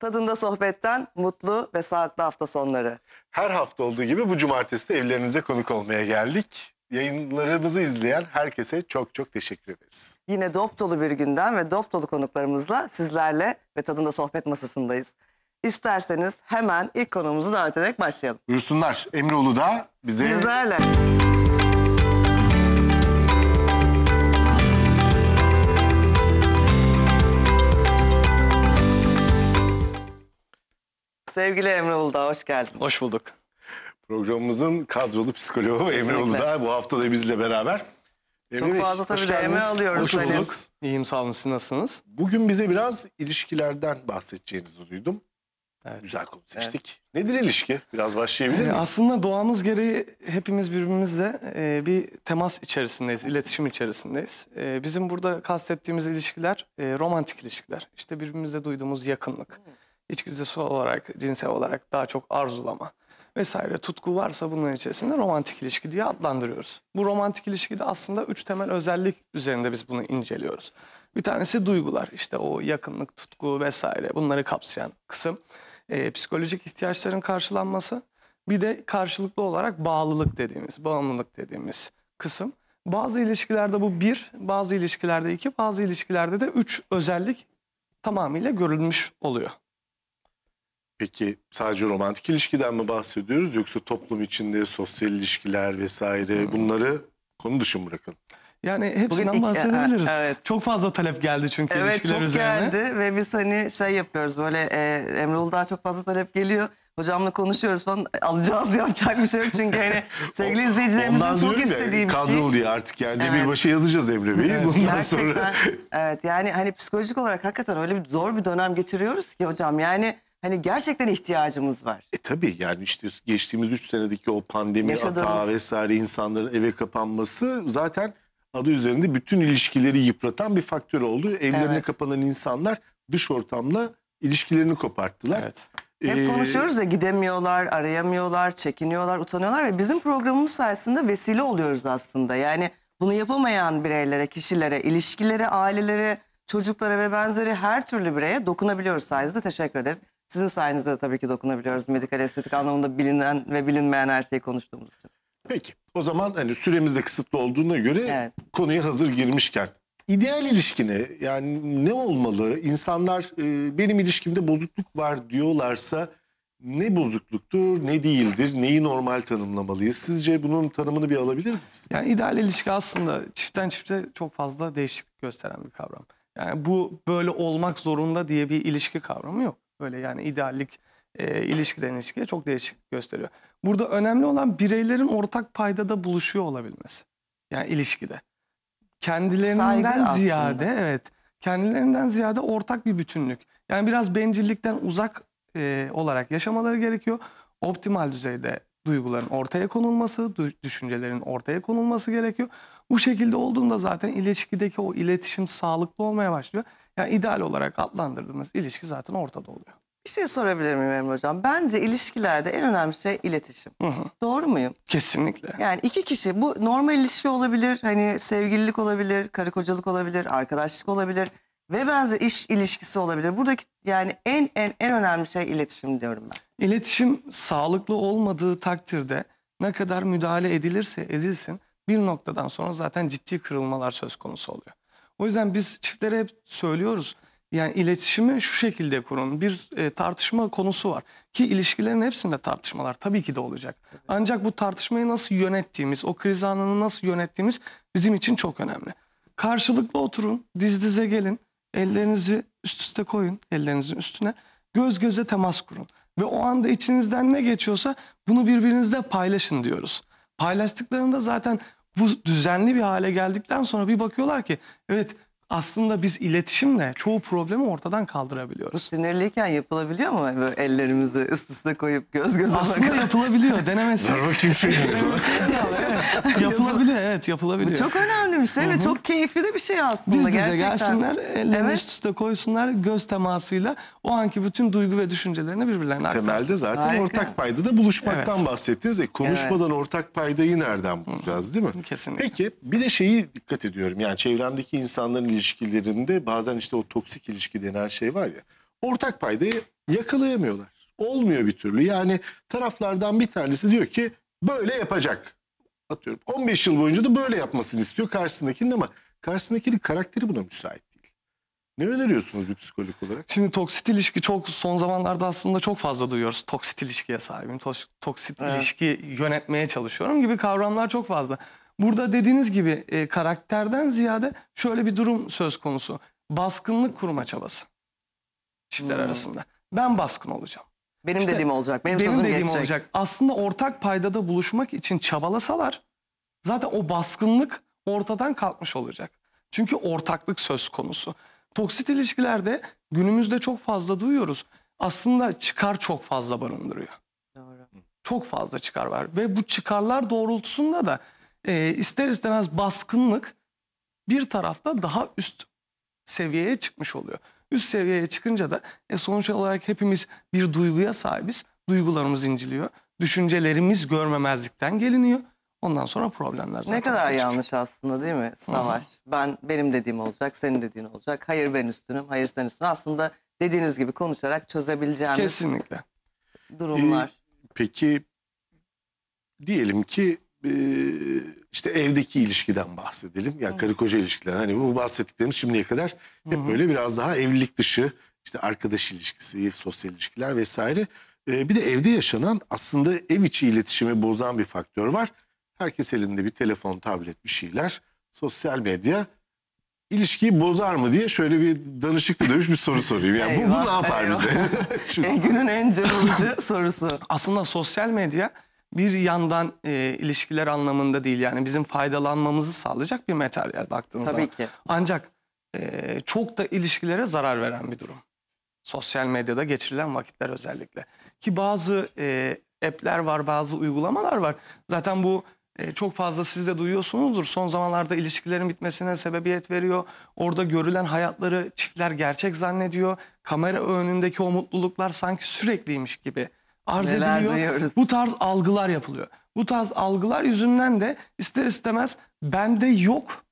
Tadında sohbetten mutlu ve sağlıklı hafta sonları. Her hafta olduğu gibi bu cumartesi de evlerinize konuk olmaya geldik. Yayınlarımızı izleyen herkese çok çok teşekkür ederiz. Yine dop dolu bir günden ve dop dolu konuklarımızla sizlerle ve tadında sohbet masasındayız. İsterseniz hemen ilk konuğumuzu davet ederek başlayalım. Buyursunlar Emre Ulu da bize... Bizlerle. Sevgili Emre Uludağ hoş geldin. Hoş bulduk. Programımızın kadrolu psikoloğu Emre Uludağ bu hafta da bizle beraber. Emre Çok fazla tabii DM alıyoruz. Hoş hani. bulduk. İyiyim sağ olun siz nasılsınız? Bugün bize biraz ilişkilerden bahsedeceğinizi duydum. Evet. Güzel konu seçtik. Nedir ilişki? Biraz başlayabilir ee, miyiz? aslında doğamız gereği hepimiz birbirimizle e, bir temas içerisindeyiz, iletişim içerisindeyiz. E, bizim burada kastettiğimiz ilişkiler e, romantik ilişkiler. İşte birbirimize duyduğumuz yakınlık, hmm içgüdüsel olarak, cinsel olarak daha çok arzulama vesaire tutku varsa bunun içerisinde romantik ilişki diye adlandırıyoruz. Bu romantik ilişkide aslında üç temel özellik üzerinde biz bunu inceliyoruz. Bir tanesi duygular işte o yakınlık, tutku vesaire bunları kapsayan kısım. E, psikolojik ihtiyaçların karşılanması bir de karşılıklı olarak bağlılık dediğimiz, bağımlılık dediğimiz kısım. Bazı ilişkilerde bu bir, bazı ilişkilerde iki, bazı ilişkilerde de üç özellik tamamıyla görülmüş oluyor. Peki sadece romantik ilişkiden mi bahsediyoruz yoksa toplum içinde sosyal ilişkiler vesaire hmm. bunları konu dışı mı bırakalım? Yani hepsinden Bugün iki, bahsedebiliriz. Evet. Çok fazla talep geldi çünkü evet, ilişkiler üzerine. Evet çok geldi ve biz hani şey yapıyoruz böyle e, Emre daha çok fazla talep geliyor. Hocamla konuşuyoruz falan alacağız yapacak bir şey yok çünkü hani sevgili izleyicilerimizin çok istediği ya, bir kadro şey. Kadro diye artık yani evet. başa yazacağız Emre Bey'i evet. bundan Gerçekten, sonra. evet yani hani psikolojik olarak hakikaten öyle bir zor bir dönem geçiriyoruz ki hocam yani Hani gerçekten ihtiyacımız var. E tabii yani işte geçtiğimiz 3 senedeki o pandemi Yaşadığımız... hata vesaire insanların eve kapanması zaten adı üzerinde bütün ilişkileri yıpratan bir faktör oldu. Evlerine evet. kapanan insanlar dış ortamla ilişkilerini koparttılar. Evet. E, Hep konuşuyoruz ya gidemiyorlar, arayamıyorlar, çekiniyorlar, utanıyorlar ve bizim programımız sayesinde vesile oluyoruz aslında. Yani bunu yapamayan bireylere, kişilere, ilişkilere, ailelere, çocuklara ve benzeri her türlü bireye dokunabiliyoruz sayesinde Teşekkür ederiz. Sizin sayenizde de tabii ki dokunabiliyoruz medikal estetik anlamında bilinen ve bilinmeyen her şeyi konuştuğumuz için. Peki o zaman hani süremiz de kısıtlı olduğuna göre evet. konuya hazır girmişken ideal ilişkine yani ne olmalı? İnsanlar e, benim ilişkimde bozukluk var diyorlarsa ne bozukluktur, ne değildir, neyi normal tanımlamalıyız? Sizce bunun tanımını bir alabilir miyiz? Yani ideal ilişki aslında çiftten çifte çok fazla değişiklik gösteren bir kavram. Yani bu böyle olmak zorunda diye bir ilişki kavramı yok böyle yani ideallik e, ilişkiden ilişkiye çok değişiklik gösteriyor. Burada önemli olan bireylerin ortak paydada buluşuyor olabilmesi. Yani ilişkide. Kendilerinden ziyade evet kendilerinden ziyade ortak bir bütünlük. Yani biraz bencillikten uzak e, olarak yaşamaları gerekiyor. Optimal düzeyde duyguların ortaya konulması, du düşüncelerin ortaya konulması gerekiyor. Bu şekilde olduğunda zaten ilişkideki o iletişim sağlıklı olmaya başlıyor. Yani ideal olarak adlandırdığımız ilişki zaten ortada oluyor. Bir şey sorabilir miyim Emre Hocam? Bence ilişkilerde en önemli şey iletişim. Hı hı. Doğru muyum? Kesinlikle. Yani iki kişi bu normal ilişki olabilir, hani sevgililik olabilir, karı kocalık olabilir, arkadaşlık olabilir ve benzer iş ilişkisi olabilir. Buradaki yani en en en önemli şey iletişim diyorum ben. İletişim sağlıklı olmadığı takdirde ne kadar müdahale edilirse edilsin bir noktadan sonra zaten ciddi kırılmalar söz konusu oluyor. O yüzden biz çiftlere hep söylüyoruz. Yani iletişimi şu şekilde kurun. Bir e, tartışma konusu var ki ilişkilerin hepsinde tartışmalar tabii ki de olacak. Ancak bu tartışmayı nasıl yönettiğimiz, o kriz anını nasıl yönettiğimiz bizim için çok önemli. Karşılıklı oturun, diz dize gelin, ellerinizi üst üste koyun, ellerinizin üstüne göz göze temas kurun ve o anda içinizden ne geçiyorsa bunu birbirinizle paylaşın diyoruz. Paylaştıklarında zaten bu düzenli bir hale geldikten sonra bir bakıyorlar ki evet aslında biz iletişimle çoğu problemi ortadan kaldırabiliyoruz. Sinirliyken yapılabiliyor mu böyle ellerimizi üst üste koyup göz göze Aslında bakarak? yapılabiliyor denemesi. Ver bakayım şunu. Evet, yapılabiliyor evet yapılabiliyor. Bu çok önemli bir şey ve çok keyifli de bir şey aslında Diz dize gerçekten. gelsinler, ellerini Evet. üst üste koysunlar göz temasıyla o anki bütün duygu ve düşüncelerini birbirlerine Temelde zaten Harika. ortak payda da buluşmaktan Evet. bahsettiniz. E, konuşmadan ortak paydayı nereden bulacağız değil mi? Kesinlikle. Peki bir de şeyi dikkat ediyorum. Yani çevremdeki insanların ilişkilerinde ilişkilerinde bazen işte o toksik ilişki denen şey var ya. Ortak paydayı yakalayamıyorlar. Olmuyor bir türlü. Yani taraflardan bir tanesi diyor ki böyle yapacak. Atıyorum 15 yıl boyunca da böyle yapmasını istiyor karşısındakinin ama karşısındakinin karakteri buna müsait. Ne öneriyorsunuz bir psikolog olarak? Şimdi toksit ilişki çok son zamanlarda aslında çok fazla duyuyoruz. Toksit ilişkiye sahibim, toksit, ilişki yönetmeye çalışıyorum gibi kavramlar çok fazla. Burada dediğiniz gibi e, karakterden ziyade şöyle bir durum söz konusu. Baskınlık kurma çabası çiftler hmm. arasında. Ben baskın olacağım. Benim işte, dediğim olacak, benim, benim sözüm dediğim geçecek. olacak. Aslında ortak paydada buluşmak için çabalasalar zaten o baskınlık ortadan kalkmış olacak. Çünkü ortaklık söz konusu. Toksit ilişkilerde günümüzde çok fazla duyuyoruz. Aslında çıkar çok fazla barındırıyor. Doğru. Çok fazla çıkar var ve bu çıkarlar doğrultusunda da e, ister istemez baskınlık bir tarafta daha üst seviyeye çıkmış oluyor. Üst seviyeye çıkınca da e, sonuç olarak hepimiz bir duyguya sahibiz. Duygularımız inciliyor. Düşüncelerimiz görmemezlikten geliniyor. Ondan sonra problemler zaten. Ne kadar çıkıyor. yanlış aslında değil mi Savaş? Hı-hı. Ben benim dediğim olacak, senin dediğin olacak. Hayır ben üstünüm, hayır sen üstün. Aslında dediğiniz gibi konuşarak çözebileceğimiz Kesinlikle. durumlar. Ee, peki diyelim ki e, işte evdeki ilişkiden bahsedelim. Yani karı koca ilişkiler. Hani bu bahsettiklerimiz şimdiye kadar hep böyle biraz daha evlilik dışı işte arkadaş ilişkisi, sosyal ilişkiler vesaire. Ee, bir de evde yaşanan aslında ev içi iletişimi bozan bir faktör var. Herkes elinde bir telefon, tablet bir şeyler. Sosyal medya ilişkiyi bozar mı diye şöyle bir danışıklı dövüş bir soru sorayım. Yani eyvah, bu, bu ne yapar eyvah. bize? günün en canlıcı sorusu. Aslında sosyal medya bir yandan e, ilişkiler anlamında değil yani bizim faydalanmamızı sağlayacak bir materyal baktığınız Tabii zaman. Tabii ki. Ancak e, çok da ilişkilere zarar veren bir durum. Sosyal medyada geçirilen vakitler özellikle. Ki bazı e, app'ler var, bazı uygulamalar var. Zaten bu e, çok fazla siz de duyuyorsunuzdur. Son zamanlarda ilişkilerin bitmesine sebebiyet veriyor. Orada görülen hayatları çiftler gerçek zannediyor. Kamera önündeki o mutluluklar sanki sürekliymiş gibi arz Neler ediliyor. Duyuyoruz. Bu tarz algılar yapılıyor. Bu tarz algılar yüzünden de ister istemez bende yok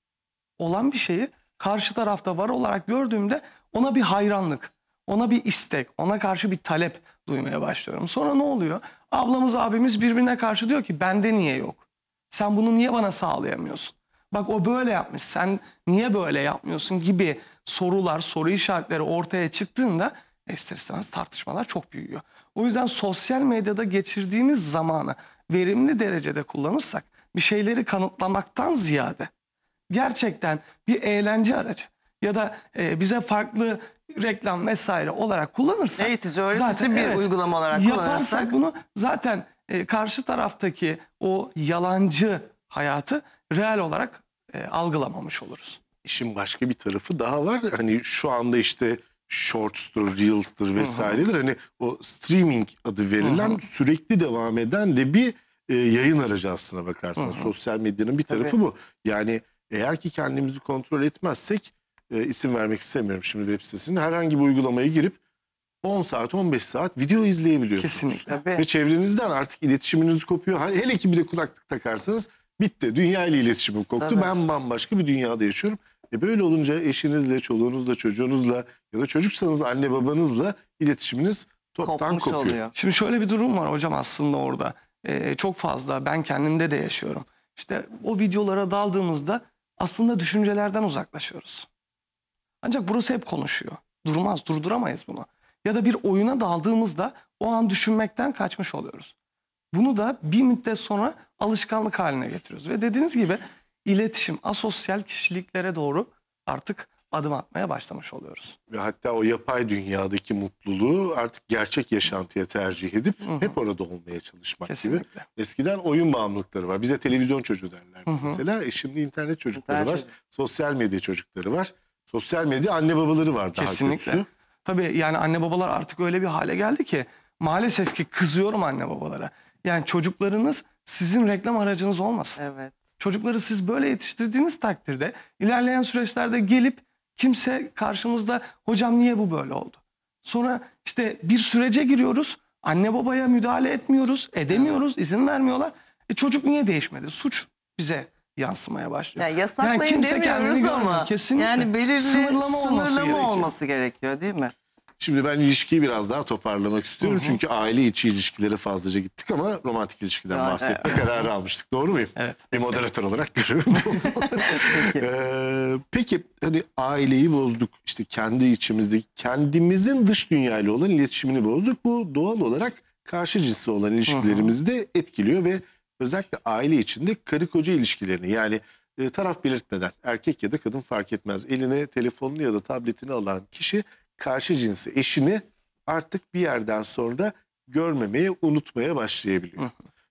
olan bir şeyi karşı tarafta var olarak gördüğümde ona bir hayranlık, ona bir istek, ona karşı bir talep duymaya başlıyorum. Sonra ne oluyor? Ablamız abimiz birbirine karşı diyor ki bende niye yok? Sen bunu niye bana sağlayamıyorsun? Bak o böyle yapmış sen niye böyle yapmıyorsun gibi sorular, soru işaretleri ortaya çıktığında ister istemez tartışmalar çok büyüyor. O yüzden sosyal medyada geçirdiğimiz zamanı verimli derecede kullanırsak bir şeyleri kanıtlamaktan ziyade gerçekten bir eğlence aracı ya da e, bize farklı reklam vesaire olarak kullanırsak eğitici öğretici zaten, bir evet, uygulama olarak kullanırsak bunu zaten e, karşı taraftaki o yalancı hayatı real olarak e, algılamamış oluruz. İşin başka bir tarafı daha var. Hani şu anda işte shorts'tur, reels'tır vesairedir. Hani o streaming adı verilen Aha. sürekli devam eden de bir e, yayın aracı aslına bakarsan. Aha. Sosyal medyanın bir tarafı Tabii. bu. Yani eğer ki kendimizi kontrol etmezsek e, isim vermek istemiyorum şimdi web sitesinin herhangi bir uygulamaya girip 10 saat 15 saat video izleyebiliyorsunuz. Kesinlikle. Ve çevrenizden artık iletişiminiz kopuyor. Hele ki bir de kulaklık takarsanız bitti. Dünya ile iletişimim koptu. Tabii. Ben bambaşka bir dünyada yaşıyorum. E böyle olunca eşinizle, çoluğunuzla, çocuğunuzla ya da çocuksanız anne babanızla iletişiminiz toptan Kopmuş kopuyor. oluyor. Şimdi şöyle bir durum var hocam aslında orada. Ee, çok fazla ben kendimde de yaşıyorum. İşte o videolara daldığımızda aslında düşüncelerden uzaklaşıyoruz. Ancak burası hep konuşuyor. Durmaz, durduramayız bunu. Ya da bir oyuna daldığımızda o an düşünmekten kaçmış oluyoruz. Bunu da bir müddet sonra alışkanlık haline getiriyoruz. Ve dediğiniz gibi iletişim, asosyal kişiliklere doğru artık adım atmaya başlamış oluyoruz. Ve hatta o yapay dünyadaki mutluluğu artık gerçek yaşantıya tercih edip Hı -hı. hep orada olmaya çalışmak Kesinlikle. gibi. Eskiden oyun bağımlılıkları var. Bize televizyon çocuğu derler mesela. E şimdi internet çocukları internet var. Sosyal medya çocukları var. Sosyal medya anne babaları var daha Kesinlikle. kötüsü. Tabii yani anne babalar artık öyle bir hale geldi ki maalesef ki kızıyorum anne babalara. Yani çocuklarınız sizin reklam aracınız olmasın. Evet. Çocukları siz böyle yetiştirdiğiniz takdirde ilerleyen süreçlerde gelip kimse karşımızda hocam niye bu böyle oldu? Sonra işte bir sürece giriyoruz. Anne babaya müdahale etmiyoruz, edemiyoruz, izin vermiyorlar. E çocuk niye değişmedi? Suç bize yansımaya başlıyor. Yani yasaklayın yani kimse demiyoruz ama kesinlikle. yani belirli sınırlama, olması, sınırlama gerekiyor. olması gerekiyor değil mi? Şimdi ben ilişkiyi biraz daha toparlamak istiyorum. Hı hı. Çünkü aile içi ilişkilere fazlaca gittik ama romantik ilişkiden ya, bahsetme evet. kararı almıştık. Doğru muyum? Evet. Bir moderatör olarak görüyorum. peki. ee, peki hani aileyi bozduk. İşte kendi içimizdeki kendimizin dış dünyayla olan iletişimini bozduk. Bu doğal olarak karşı cinsle olan ilişkilerimizi de etkiliyor ve özellikle aile içinde karı koca ilişkilerini yani e, taraf belirtmeden erkek ya da kadın fark etmez eline telefonunu ya da tabletini alan kişi karşı cinsi eşini artık bir yerden sonra görmemeye, unutmaya başlayabiliyor.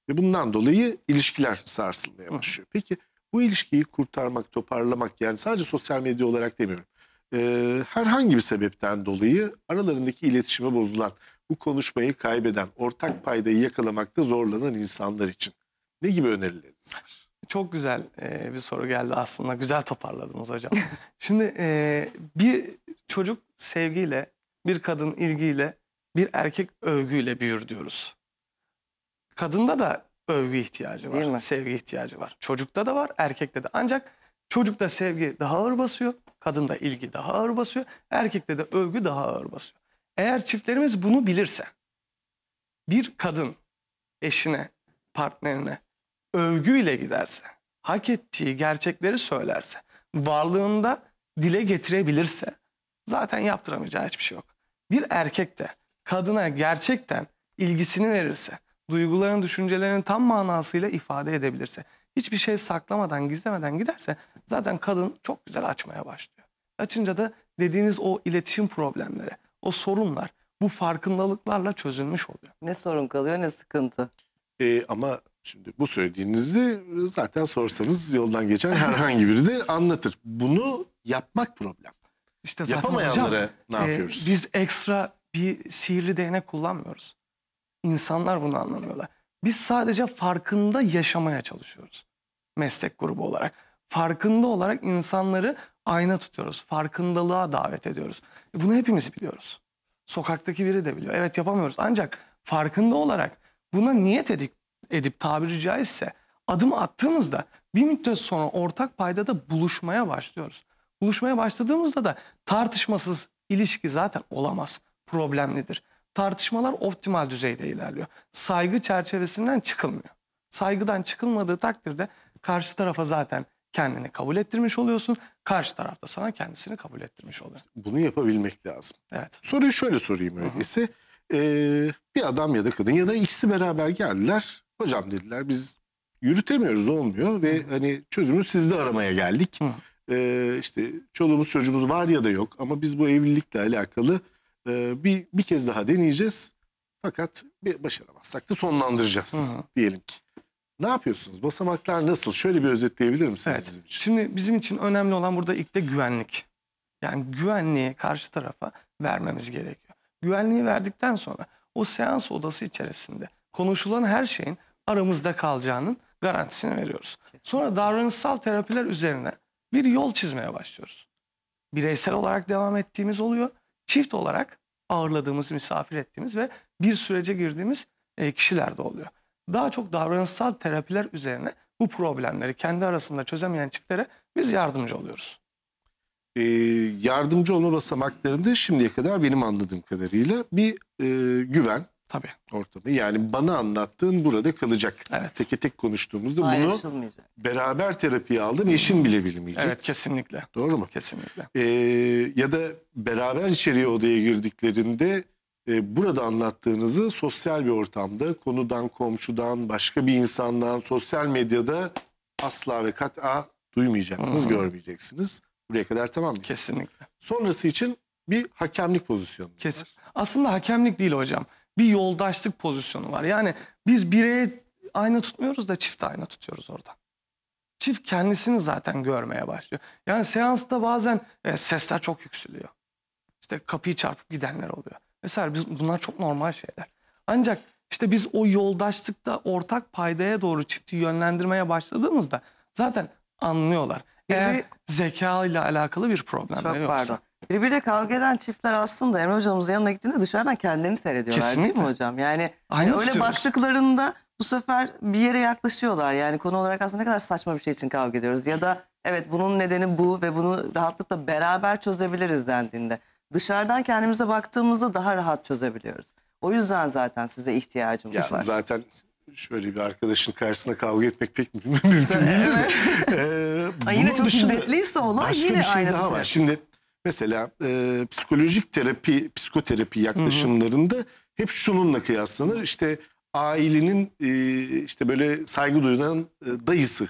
Ve bundan dolayı ilişkiler sarsılmaya başlıyor. Peki bu ilişkiyi kurtarmak, toparlamak yani sadece sosyal medya olarak demiyorum. Ee, herhangi bir sebepten dolayı aralarındaki iletişimi bozulan, bu konuşmayı kaybeden, ortak paydayı yakalamakta zorlanan insanlar için ne gibi önerileriniz var? Çok güzel e, bir soru geldi aslında. Güzel toparladınız hocam. Şimdi e, bir çocuk sevgiyle, bir kadın ilgiyle, bir erkek övgüyle büyür diyoruz. Kadında da övgü ihtiyacı var, sevgi ihtiyacı var. Çocukta da var, erkekte de. Ancak çocukta sevgi daha ağır basıyor, kadında ilgi daha ağır basıyor, erkekte de övgü daha ağır basıyor. Eğer çiftlerimiz bunu bilirse, bir kadın eşine, partnerine övgüyle giderse, hak ettiği gerçekleri söylerse, varlığında dile getirebilirse, zaten yaptıramayacağı hiçbir şey yok. Bir erkek de kadına gerçekten ilgisini verirse, duygularını, düşüncelerini tam manasıyla ifade edebilirse, hiçbir şey saklamadan, gizlemeden giderse zaten kadın çok güzel açmaya başlıyor. Açınca da dediğiniz o iletişim problemleri, o sorunlar bu farkındalıklarla çözülmüş oluyor. Ne sorun kalıyor ne sıkıntı. Ee, ama şimdi bu söylediğinizi zaten sorsanız yoldan geçen herhangi biri de anlatır. Bunu yapmak problem. İşte zaten Yapamayanlara hocam, ne e, yapıyoruz? E, biz ekstra bir sihirli değnek kullanmıyoruz. İnsanlar bunu anlamıyorlar. Biz sadece farkında yaşamaya çalışıyoruz. Meslek grubu olarak. Farkında olarak insanları ayna tutuyoruz. Farkındalığa davet ediyoruz. E bunu hepimiz biliyoruz. Sokaktaki biri de biliyor. Evet yapamıyoruz. Ancak farkında olarak buna niyet edip, edip tabiri caizse adım attığımızda bir müddet sonra ortak paydada buluşmaya başlıyoruz buluşmaya başladığımızda da tartışmasız ilişki zaten olamaz. Problemlidir. Tartışmalar optimal düzeyde ilerliyor. Saygı çerçevesinden çıkılmıyor. Saygıdan çıkılmadığı takdirde karşı tarafa zaten kendini kabul ettirmiş oluyorsun. Karşı tarafta sana kendisini kabul ettirmiş oluyor. Bunu yapabilmek lazım. Evet. Soruyu şöyle sorayım öyleyse. Ee, bir adam ya da kadın ya da ikisi beraber geldiler. Hocam dediler biz yürütemiyoruz olmuyor ve Hı -hı. hani çözümü sizde aramaya geldik. Hı -hı e, işte çoluğumuz çocuğumuz var ya da yok ama biz bu evlilikle alakalı e, bir, bir kez daha deneyeceğiz. Fakat bir başaramazsak da sonlandıracağız Hı-hı. diyelim ki. Ne yapıyorsunuz? Basamaklar nasıl? Şöyle bir özetleyebilir misiniz evet. bizim için? Şimdi bizim için önemli olan burada ilk de güvenlik. Yani güvenliği karşı tarafa vermemiz gerekiyor. Güvenliği verdikten sonra o seans odası içerisinde konuşulan her şeyin aramızda kalacağının garantisini veriyoruz. Sonra davranışsal terapiler üzerine bir yol çizmeye başlıyoruz. Bireysel olarak devam ettiğimiz oluyor. Çift olarak ağırladığımız, misafir ettiğimiz ve bir sürece girdiğimiz e, kişiler de oluyor. Daha çok davranışsal terapiler üzerine bu problemleri kendi arasında çözemeyen çiftlere biz yardımcı oluyoruz. E, yardımcı olma basamaklarında şimdiye kadar benim anladığım kadarıyla bir e, güven, Tabii. ortamı. Yani bana anlattığın burada kalacak. Evet. Teke tek konuştuğumuzda bunu beraber terapiye aldım eşin bile bilmeyecek. Evet kesinlikle. Doğru mu? Kesinlikle. Ee, ya da beraber içeriye odaya girdiklerinde e, burada anlattığınızı sosyal bir ortamda konudan, komşudan, başka bir insandan, sosyal medyada asla ve kat'a duymayacaksınız, Hı hı. görmeyeceksiniz. Buraya kadar tamam mı Kesinlikle. Sonrası için bir hakemlik pozisyonu. Kesin. Aslında hakemlik değil hocam bir yoldaşlık pozisyonu var. Yani biz bireye ayna tutmuyoruz da çift ayna tutuyoruz orada. Çift kendisini zaten görmeye başlıyor. Yani seansta bazen e, sesler çok yükseliyor. İşte kapıyı çarpıp gidenler oluyor. Mesela biz, bunlar çok normal şeyler. Ancak işte biz o yoldaşlıkta ortak paydaya doğru çifti yönlendirmeye başladığımızda zaten anlıyorlar. Eğer zeka ile alakalı bir problem Çok yoksa. pardon. Birbiriyle kavga eden çiftler aslında Emre hocamızın yanına gittiğinde dışarıdan kendilerini seyrediyorlar Kesinlikle. değil mi hocam? Yani Aynı öyle tutuyoruz. baktıklarında bu sefer bir yere yaklaşıyorlar. Yani konu olarak aslında ne kadar saçma bir şey için kavga ediyoruz. Ya da evet bunun nedeni bu ve bunu rahatlıkla beraber çözebiliriz dendiğinde. Dışarıdan kendimize baktığımızda daha rahat çözebiliyoruz. O yüzden zaten size ihtiyacımız ya, var. Zaten şöyle bir arkadaşın karşısında kavga etmek pek mümkün değildir evet. de. Ee, yine çok dışında, şiddetliyse olay yine aynı. Başka bir şey daha var. Şimdi Mesela e, psikolojik terapi, psikoterapi yaklaşımlarında hı hı. hep şununla kıyaslanır. İşte ailenin e, işte böyle saygı duyulan e, dayısı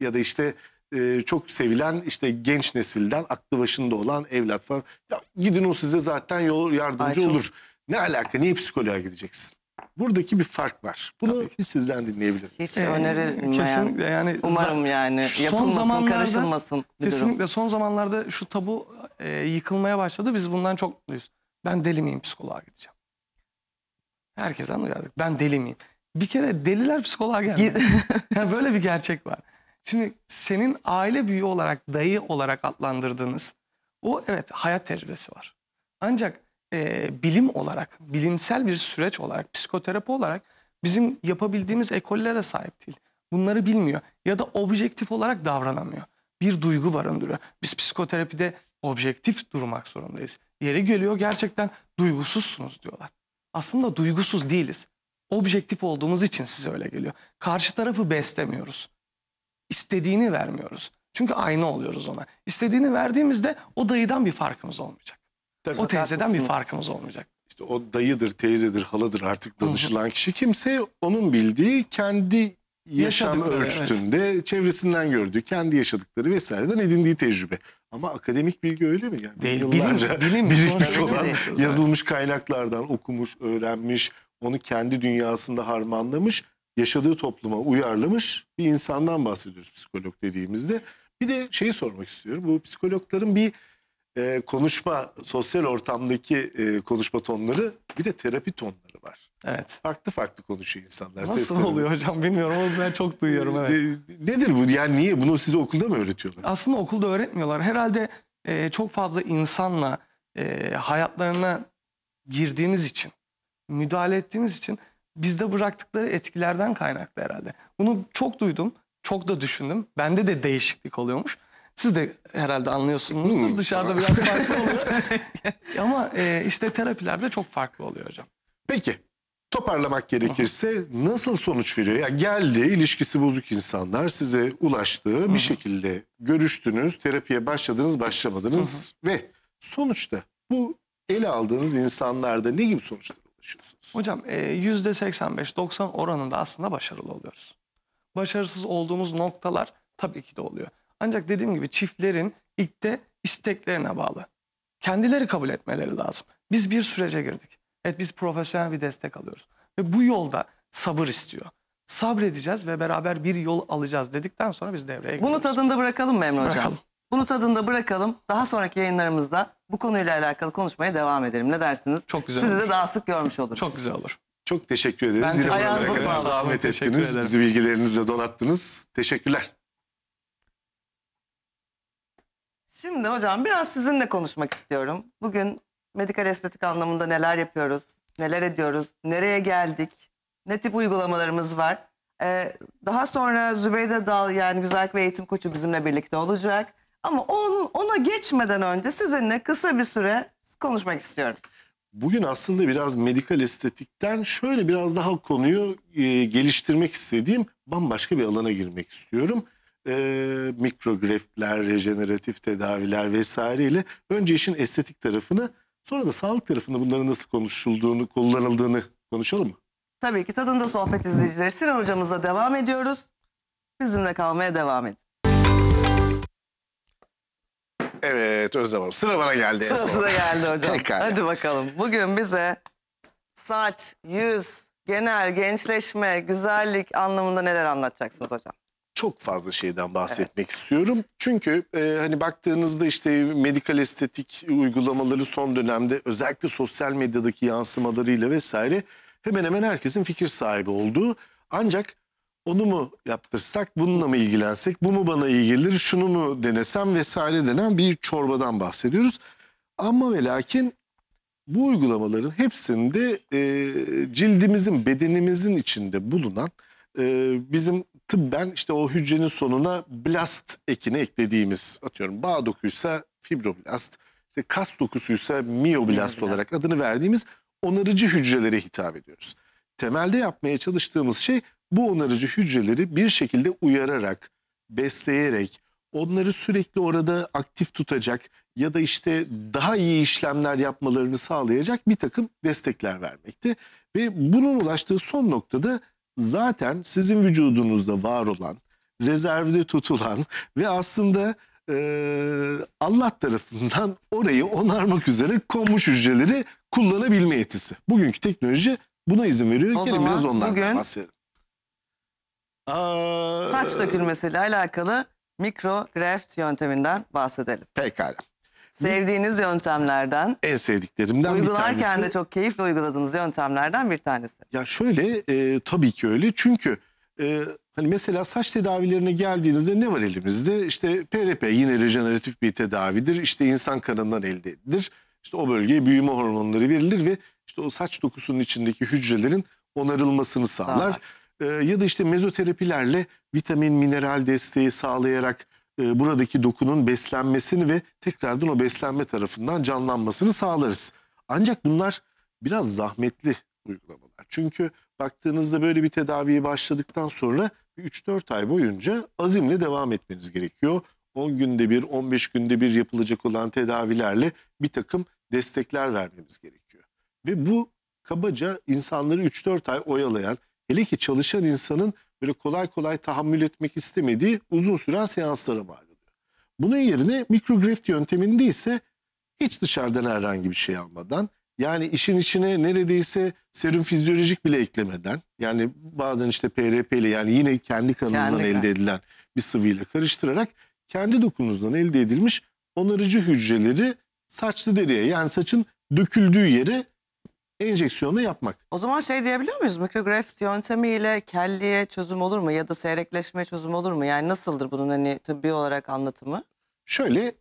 ya da işte e, çok sevilen işte genç nesilden aklı başında olan evlat falan. Ya, gidin o size zaten yol yardımcı Ay, çok... olur. Ne alaka niye psikoloğa gideceksin? Buradaki bir fark var. Bunu bir sizden dinleyebilirim. Hiç ee, önerilmeyen. yani. Umarım yani yapılmasın, karışılmasın. Bir kesinlikle durum. son zamanlarda şu tabu e, yıkılmaya başladı. Biz bundan çok mutluyuz. Ben deli miyim psikoloğa gideceğim. Herkesten duyardık. Ben deli miyim? Bir kere deliler psikoloğa gelmiyor. yani böyle bir gerçek var. Şimdi senin aile büyüğü olarak, dayı olarak adlandırdığınız o evet hayat tecrübesi var. Ancak e, bilim olarak, bilimsel bir süreç olarak, psikoterapi olarak bizim yapabildiğimiz ekollere sahip değil. Bunları bilmiyor ya da objektif olarak davranamıyor. Bir duygu barındırıyor. Biz psikoterapide objektif durmak zorundayız. Yeri geliyor gerçekten duygusuzsunuz diyorlar. Aslında duygusuz değiliz. Objektif olduğumuz için size öyle geliyor. Karşı tarafı beslemiyoruz. İstediğini vermiyoruz. Çünkü aynı oluyoruz ona. İstediğini verdiğimizde o dayıdan bir farkımız olmayacak. Tabii. O teyzeden bir farkımız olmayacak. İşte o dayıdır, teyzedir, haladır artık danışılan kişi kimse onun bildiği kendi yaşam Yaşadıkları, ölçtüğünde çevresinden gördüğü, kendi yaşadıkları vesaireden edindiği tecrübe. Ama akademik bilgi öyle mi? Yani Değil, yıllarca bilim- birikmiş sonuçta olan, değişiyor yazılmış kaynaklardan okumuş, öğrenmiş, onu kendi dünyasında harmanlamış, yaşadığı topluma uyarlamış bir insandan bahsediyoruz psikolog dediğimizde. Bir de şeyi sormak istiyorum. Bu psikologların bir e, konuşma, sosyal ortamdaki e, konuşma tonları bir de terapi tonları var. Evet. Farklı farklı konuşuyor insanlar. Nasıl sesleri. oluyor hocam bilmiyorum ama ben çok duyuyorum. Ee, evet. E, nedir bu? Yani niye? Bunu size okulda mı öğretiyorlar? Aslında okulda öğretmiyorlar. Herhalde e, çok fazla insanla e, hayatlarına girdiğimiz için, müdahale ettiğimiz için bizde bıraktıkları etkilerden kaynaklı herhalde. Bunu çok duydum, çok da düşündüm. Bende de değişiklik oluyormuş. Siz de herhalde anlıyorsunuz. Hmm. Dışarıda biraz farklı oluyor. Ama e, işte terapilerde çok farklı oluyor hocam. Peki toparlamak gerekirse nasıl sonuç veriyor? Yani geldi ilişkisi bozuk insanlar size ulaştı Hı -hı. bir şekilde görüştünüz, terapiye başladınız, başlamadınız Hı -hı. ve sonuçta bu ele aldığınız insanlarda ne gibi sonuçlar ulaşıyorsunuz? Hocam e, yüzde %85-90 oranında aslında başarılı oluyoruz. Başarısız olduğumuz noktalar tabii ki de oluyor. Ancak dediğim gibi çiftlerin ilk de isteklerine bağlı. Kendileri kabul etmeleri lazım. Biz bir sürece girdik. Evet biz profesyonel bir destek alıyoruz. Ve bu yolda sabır istiyor. Sabredeceğiz ve beraber bir yol alacağız dedikten sonra biz devreye giriyoruz. Bunu tadında bırakalım mı Emre Hocam? Bırakalım. Bunu tadında bırakalım. Daha sonraki yayınlarımızda bu konuyla alakalı konuşmaya devam edelim. Ne dersiniz? Çok güzel Sizi olur. de daha sık görmüş oluruz. Çok güzel olur. Çok teşekkür ederiz. Ben Yine buralara zahmet ettiniz. Bizi bilgilerinizle donattınız. Teşekkürler. Şimdi hocam biraz sizinle konuşmak istiyorum. Bugün medikal estetik anlamında neler yapıyoruz, neler ediyoruz, nereye geldik, ne tip uygulamalarımız var. Ee, daha sonra Zübeyde Dal yani güzellik ve eğitim koçu bizimle birlikte olacak. Ama on, ona geçmeden önce sizinle kısa bir süre konuşmak istiyorum. Bugün aslında biraz medikal estetikten şöyle biraz daha konuyu e, geliştirmek istediğim bambaşka bir alana girmek istiyorum e, ee, mikrografler, rejeneratif tedaviler vesaireyle önce işin estetik tarafını sonra da sağlık tarafını bunların nasıl konuşulduğunu, kullanıldığını konuşalım mı? Tabii ki tadında sohbet izleyicileri Sinan hocamızla devam ediyoruz. Bizimle kalmaya devam edin. Evet Özlem sıra bana geldi. en son. Sırası da geldi hocam. Pekala. Hadi bakalım. Bugün bize saç, yüz, genel gençleşme, güzellik anlamında neler anlatacaksınız hocam? çok fazla şeyden bahsetmek evet. istiyorum. Çünkü e, hani baktığınızda işte medikal estetik uygulamaları son dönemde özellikle sosyal medyadaki yansımalarıyla vesaire hemen hemen herkesin fikir sahibi olduğu. Ancak onu mu yaptırsak, bununla mı ilgilensek, bu mu bana iyi gelir, şunu mu denesem vesaire denen bir çorbadan bahsediyoruz. Ama ve lakin bu uygulamaların hepsinde e, cildimizin, bedenimizin içinde bulunan e, bizim tıbben işte o hücrenin sonuna blast ekini eklediğimiz atıyorum bağ dokuysa fibroblast, işte kas dokusuysa miyoblast olarak adını verdiğimiz onarıcı hücrelere hitap ediyoruz. Temelde yapmaya çalıştığımız şey bu onarıcı hücreleri bir şekilde uyararak, besleyerek, onları sürekli orada aktif tutacak ya da işte daha iyi işlemler yapmalarını sağlayacak bir takım destekler vermekte Ve bunun ulaştığı son noktada zaten sizin vücudunuzda var olan, rezervde tutulan ve aslında e, Allah tarafından orayı onarmak üzere konmuş hücreleri kullanabilme yetisi. Bugünkü teknoloji buna izin veriyor. O Gelin zaman biraz ondan bugün Aa, saç dökülmesiyle alakalı mikrograft yönteminden bahsedelim. Pekala. Sevdiğiniz yöntemlerden, En sevdiklerimden bir uygularken de çok keyifle uyguladığınız yöntemlerden bir tanesi. Ya şöyle e, tabii ki öyle çünkü e, hani mesela saç tedavilerine geldiğinizde ne var elimizde? İşte PRP yine rejeneratif bir tedavidir. İşte insan kanından elde edilir. İşte o bölgeye büyüme hormonları verilir ve işte o saç dokusunun içindeki hücrelerin onarılmasını sağlar. Sağlar. E, ya da işte mezoterapilerle vitamin, mineral desteği sağlayarak e, buradaki dokunun beslenmesini ve tekrardan o beslenme tarafından canlanmasını sağlarız. Ancak bunlar biraz zahmetli uygulamalar. Çünkü baktığınızda böyle bir tedaviye başladıktan sonra 3-4 ay boyunca azimle devam etmeniz gerekiyor. 10 günde bir, 15 günde bir yapılacak olan tedavilerle bir takım destekler vermemiz gerekiyor. Ve bu kabaca insanları 3-4 ay oyalayan, hele ki çalışan insanın böyle kolay kolay tahammül etmek istemediği uzun süren seanslara mal oluyor. Bunun yerine mikrograft yönteminde ise hiç dışarıdan herhangi bir şey almadan yani işin içine neredeyse serum fizyolojik bile eklemeden yani bazen işte PRP ile yani yine kendi kanınızdan kendi elde edilen bir sıvıyla karıştırarak kendi dokunuzdan elde edilmiş onarıcı hücreleri saçlı deriye yani saçın döküldüğü yere enjeksiyonla yapmak. O zaman şey diyebiliyor muyuz? Mikrograft yöntemiyle kelliye çözüm olur mu? Ya da seyrekleşmeye çözüm olur mu? Yani nasıldır bunun hani tıbbi olarak anlatımı? Şöyle... E,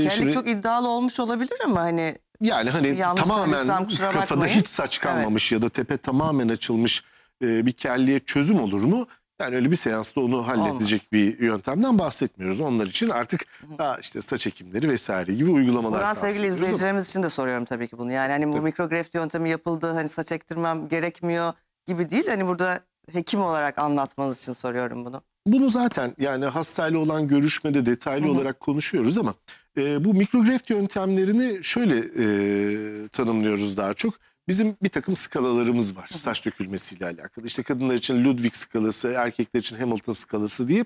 Kellik şimdi, çok iddialı olmuş olabilir ama hani... Yani hani tamamen kafada hiç saç kalmamış evet. ya da tepe tamamen açılmış e, bir kelliye çözüm olur mu? Yani öyle bir seansta onu halledecek Olmaz. bir yöntemden bahsetmiyoruz. Onlar için artık daha işte saç ekimleri vesaire gibi uygulamalar Buradan sevgili izleyicilerimiz için de soruyorum tabii ki bunu. Yani hani bu mikrograft yöntemi yapıldı hani saç ektirmem gerekmiyor gibi değil. Hani burada hekim olarak anlatmanız için soruyorum bunu. Bunu zaten yani hastayla olan görüşmede detaylı Hı -hı. olarak konuşuyoruz ama e, bu mikrograft yöntemlerini şöyle e, tanımlıyoruz daha çok Bizim bir takım skalalarımız var saç dökülmesiyle alakalı. İşte kadınlar için Ludwig skalası, erkekler için Hamilton skalası diye.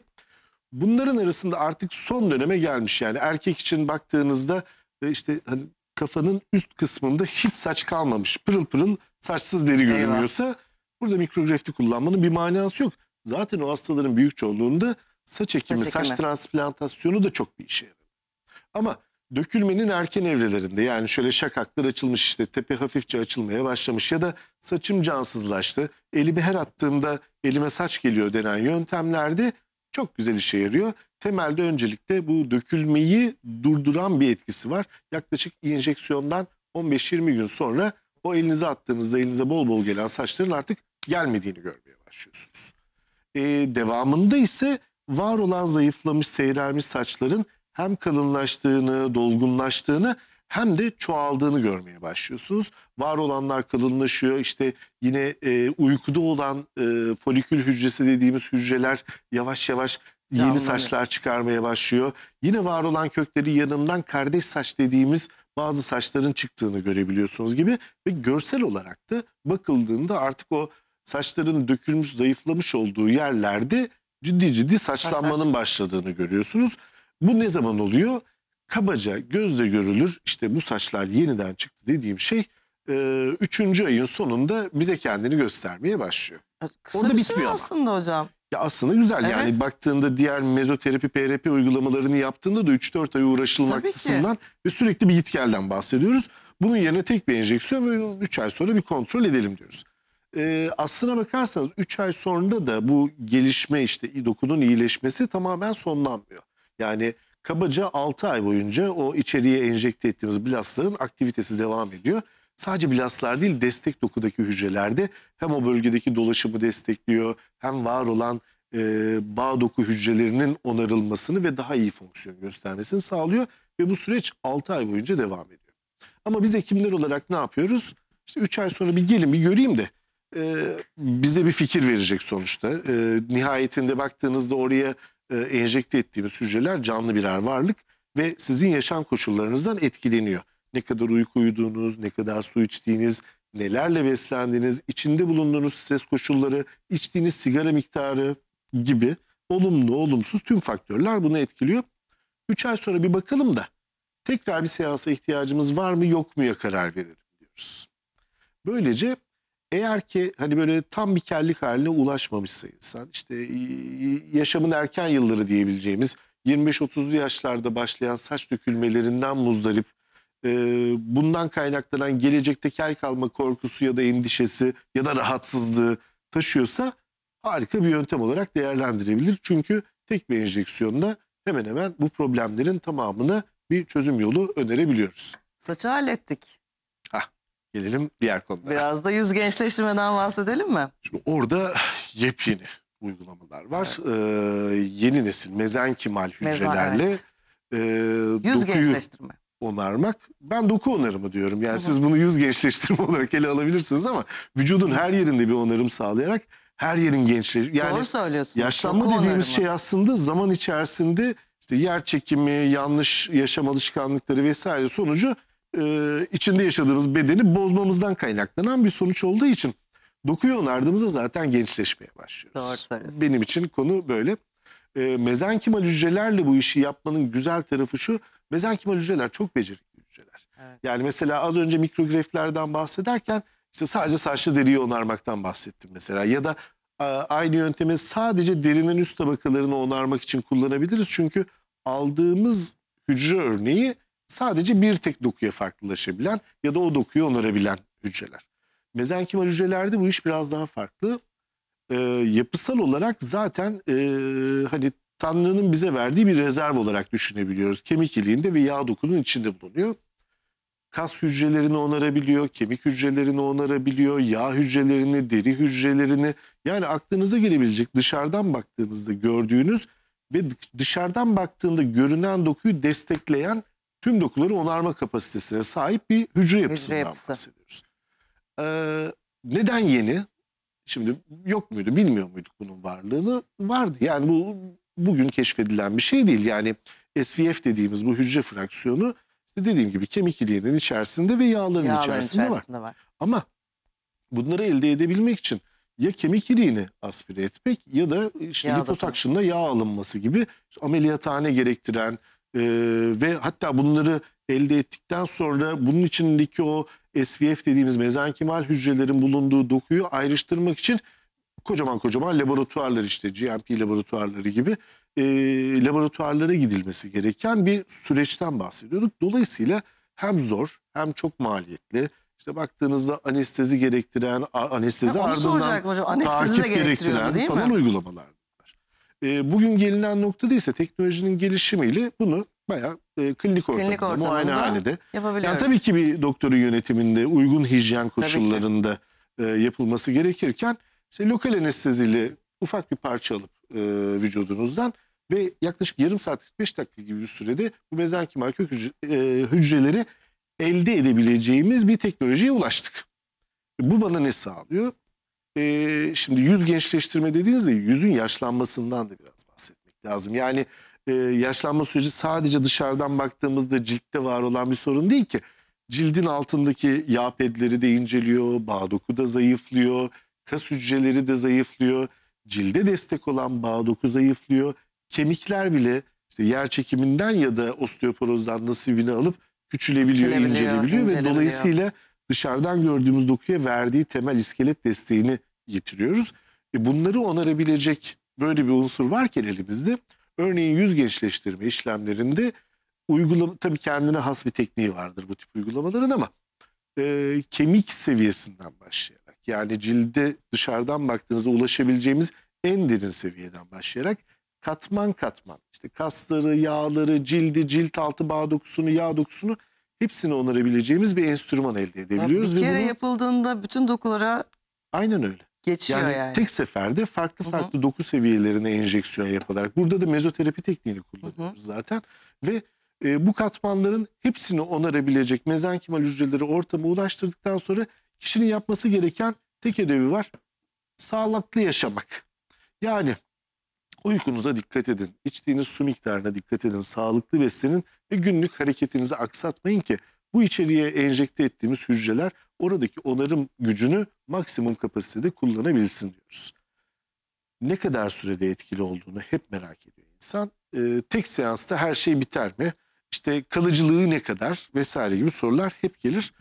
Bunların arasında artık son döneme gelmiş yani erkek için baktığınızda e, işte hani kafanın üst kısmında hiç saç kalmamış pırıl pırıl saçsız deri görünüyorsa burada mikrografti kullanmanın bir manası yok. Zaten o hastaların büyük çoğunluğunda saç ekimi, saç, ekimi. saç transplantasyonu da çok bir işe yarar. Ama dökülmenin erken evrelerinde yani şöyle şakaklar açılmış işte tepe hafifçe açılmaya başlamış ya da saçım cansızlaştı. Elimi her attığımda elime saç geliyor denen yöntemlerde çok güzel işe yarıyor. Temelde öncelikle bu dökülmeyi durduran bir etkisi var. Yaklaşık enjeksiyondan 15-20 gün sonra o elinize attığınızda elinize bol bol gelen saçların artık gelmediğini görmeye başlıyorsunuz. Ee, devamında ise var olan zayıflamış, seyrelmiş saçların hem kalınlaştığını, dolgunlaştığını hem de çoğaldığını görmeye başlıyorsunuz. Var olanlar kalınlaşıyor. İşte yine e, uykuda olan e, folikül hücresi dediğimiz hücreler yavaş yavaş yeni Canlı. saçlar çıkarmaya başlıyor. Yine var olan kökleri yanından kardeş saç dediğimiz bazı saçların çıktığını görebiliyorsunuz gibi ve görsel olarak da bakıldığında artık o saçların dökülmüş, zayıflamış olduğu yerlerde ciddi ciddi saçlanmanın başladığını görüyorsunuz. Bu ne zaman oluyor? Kabaca gözle görülür işte bu saçlar yeniden çıktı dediğim şey e, üçüncü ayın sonunda bize kendini göstermeye başlıyor. E, kısa Orada bir bitmiyor süre ama. aslında hocam. Ya aslında güzel evet. yani baktığında diğer mezoterapi, PRP uygulamalarını yaptığında da 3-4 ay uğraşılmaktasından ve sürekli bir git bahsediyoruz. Bunun yerine tek bir enjeksiyon ve 3 ay sonra bir kontrol edelim diyoruz. Ee, aslına bakarsanız 3 ay sonra da bu gelişme işte dokunun iyileşmesi tamamen sonlanmıyor. Yani kabaca 6 ay boyunca o içeriye enjekte ettiğimiz blastların aktivitesi devam ediyor. Sadece blastlar değil destek dokudaki hücrelerde hem o bölgedeki dolaşımı destekliyor hem var olan e, bağ doku hücrelerinin onarılmasını ve daha iyi fonksiyon göstermesini sağlıyor. Ve bu süreç 6 ay boyunca devam ediyor. Ama biz hekimler olarak ne yapıyoruz? İşte 3 ay sonra bir gelin bir göreyim de e, bize bir fikir verecek sonuçta. E, nihayetinde baktığınızda oraya e, enjekte ettiğimiz hücreler canlı birer varlık ve sizin yaşam koşullarınızdan etkileniyor. Ne kadar uyku uyuduğunuz, ne kadar su içtiğiniz, nelerle beslendiğiniz, içinde bulunduğunuz stres koşulları, içtiğiniz sigara miktarı gibi olumlu olumsuz tüm faktörler bunu etkiliyor. 3 ay sonra bir bakalım da tekrar bir seansa ihtiyacımız var mı yok muya karar verelim diyoruz. Böylece eğer ki hani böyle tam bir kellik haline ulaşmamışsa işte yaşamın erken yılları diyebileceğimiz 25-30'lu yaşlarda başlayan saç dökülmelerinden muzdarip bundan kaynaklanan gelecekte kel kalma korkusu ya da endişesi ya da rahatsızlığı taşıyorsa harika bir yöntem olarak değerlendirebilir. Çünkü tek bir enjeksiyonla hemen hemen bu problemlerin tamamını bir çözüm yolu önerebiliyoruz. Saçı hallettik. Gelelim diğer konulara. Biraz da yüz gençleştirmeden bahsedelim mi? Şimdi orada yepyeni uygulamalar var. Evet. Ee, yeni nesil mezenkimal hücrelerle Mezan, evet. e, yüz gençleştirme. onarmak. Ben doku onarımı diyorum. Yani Hı -hı. siz bunu yüz gençleştirme olarak ele alabilirsiniz ama vücudun her yerinde bir onarım sağlayarak her yerin gençleşir. Yani Doğru söylüyorsun. Yaşlanma doku dediğimiz onarımı. şey aslında zaman içerisinde işte yer çekimi, yanlış yaşam alışkanlıkları vesaire sonucu e, içinde yaşadığımız bedeni bozmamızdan kaynaklanan bir sonuç olduğu için dokuyu onardığımızda zaten gençleşmeye başlıyoruz. Doğru Benim için konu böyle. E, mezenkimal hücrelerle bu işi yapmanın güzel tarafı şu. Mezenkimal hücreler çok becerikli hücreler. Evet. Yani mesela az önce mikrogreflerden bahsederken işte sadece saçlı deriyi onarmaktan bahsettim mesela. Ya da e, aynı yöntemi sadece derinin üst tabakalarını onarmak için kullanabiliriz. Çünkü aldığımız hücre örneği sadece bir tek dokuya farklılaşabilen ya da o dokuyu onarabilen hücreler. Mezenkimal hücrelerde bu iş biraz daha farklı. E, yapısal olarak zaten e, hani Tanrı'nın bize verdiği bir rezerv olarak düşünebiliyoruz. Kemik iliğinde ve yağ dokunun içinde bulunuyor. Kas hücrelerini onarabiliyor, kemik hücrelerini onarabiliyor, yağ hücrelerini, deri hücrelerini. Yani aklınıza gelebilecek dışarıdan baktığınızda gördüğünüz ve dışarıdan baktığında görünen dokuyu destekleyen tüm dokuları onarma kapasitesine sahip bir hücre yapısından hücre yapısı. bahsediyoruz. Ee, neden yeni? Şimdi yok muydu bilmiyor muyduk bunun varlığını? Vardı yani bu bugün keşfedilen bir şey değil. Yani SVF dediğimiz bu hücre fraksiyonu işte dediğim gibi kemik iliğinin içerisinde ve yağların, yağların içerisinde, içerisinde var. var. Ama bunları elde edebilmek için ya kemik iliğini aspire etmek ya da işte liposakşında yağ alınması gibi ameliyathane gerektiren e, ve hatta bunları elde ettikten sonra bunun içindeki o SVF dediğimiz mezenkimal hücrelerin bulunduğu dokuyu ayrıştırmak için kocaman kocaman laboratuvarlar işte GMP laboratuvarları gibi e, laboratuvarlara gidilmesi gereken bir süreçten bahsediyorduk. Dolayısıyla hem zor hem çok maliyetli. İşte baktığınızda anestezi gerektiren, anestezi ardından hocam. Anestezi takip gerektiren falan mi? uygulamalardı. E, bugün gelinen nokta değilse teknolojinin gelişimiyle bunu bayağı e, klinik ortamda, klinik ortamında muayenehanede. Yani tabii ki bir doktorun yönetiminde uygun hijyen koşullarında e, yapılması gerekirken işte lokal anesteziyle ufak bir parça alıp e, vücudunuzdan ve yaklaşık yarım saat 45 dakika gibi bir sürede bu mezenkima kök hücre, e, hücreleri elde edebileceğimiz bir teknolojiye ulaştık. Bu bana ne sağlıyor? e, şimdi yüz gençleştirme dediğinizde yüzün yaşlanmasından da biraz bahsetmek lazım. Yani e, yaşlanma süreci sadece dışarıdan baktığımızda ciltte var olan bir sorun değil ki. Cildin altındaki yağ pedleri de inceliyor, bağ doku da zayıflıyor, kas hücreleri de zayıflıyor, cilde destek olan bağ doku zayıflıyor, kemikler bile işte yer çekiminden ya da osteoporozdan nasibini alıp küçülebiliyor, küçülebiliyor incelebiliyor, incelebiliyor ve dolayısıyla dışarıdan gördüğümüz dokuya verdiği temel iskelet desteğini yitiriyoruz. E bunları onarabilecek böyle bir unsur varken elimizde örneğin yüz gençleştirme işlemlerinde uygulama tabii kendine has bir tekniği vardır bu tip uygulamaların ama e, kemik seviyesinden başlayarak yani cilde dışarıdan baktığınızda ulaşabileceğimiz en derin seviyeden başlayarak katman katman işte kasları, yağları, cildi, cilt altı bağ dokusunu, yağ dokusunu hepsini onarabileceğimiz bir enstrüman elde edebiliyoruz. bir kere bunu... yapıldığında bütün dokulara aynen öyle. Geçiyor yani, yani. tek seferde farklı farklı Hı -hı. doku seviyelerine enjeksiyon yapılarak. Burada da mezoterapi tekniğini kullanıyoruz Hı -hı. zaten. Ve e, bu katmanların hepsini onarabilecek mezenkimal hücreleri ortama ulaştırdıktan sonra kişinin yapması gereken tek ödevi var. Sağlıklı yaşamak. Yani uykunuza dikkat edin. içtiğiniz su miktarına dikkat edin. Sağlıklı beslenin ve günlük hareketinizi aksatmayın ki bu içeriye enjekte ettiğimiz hücreler oradaki onarım gücünü maksimum kapasitede kullanabilsin diyoruz. Ne kadar sürede etkili olduğunu hep merak ediyor insan. E, tek seansta her şey biter mi? İşte kalıcılığı ne kadar vesaire gibi sorular hep gelir.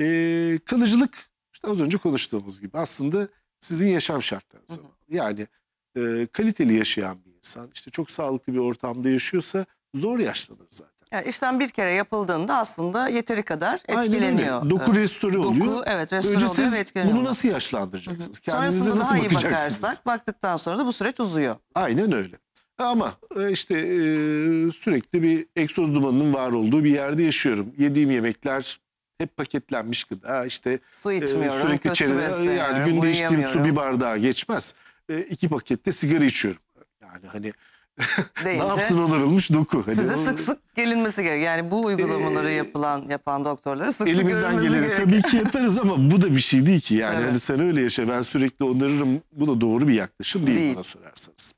E, kalıcılık işte az önce konuştuğumuz gibi aslında sizin yaşam şartlarınız. Yani e, kaliteli yaşayan bir insan işte çok sağlıklı bir ortamda yaşıyorsa zor yaşlanır zaten. Yani işlem bir kere yapıldığında aslında yeteri kadar etkileniyor. Aynen Doku ee, restore Doku, oluyor. evet restore Önce oluyor ve etkileniyor. bunu nasıl yaşlandıracaksınız? Hı hı. Kendinize Sonrasında nasıl daha iyi bakacaksınız? bakarsak baktıktan sonra da bu süreç uzuyor. Aynen öyle. Ama e, işte e, sürekli bir egzoz dumanının var olduğu bir yerde yaşıyorum. Yediğim yemekler hep paketlenmiş gıda. İşte Su e, içmiyorum, e, sürekli kötü çene, yani günde içtiğim su bir bardağa geçmez. E, iki pakette sigara içiyorum. Yani hani deyince. ne yapsın onarılmış doku. Hadi size sık sık gelinmesi gerek. Yani bu uygulamaları ee, yapılan yapan doktorları sık elimizden sık Elimizden geleni tabii ki yaparız ama bu da bir şey değil ki. Yani evet. hani sen öyle yaşa ben sürekli onarırım. Bu da doğru bir yaklaşım değil, değil. bana sorarsanız.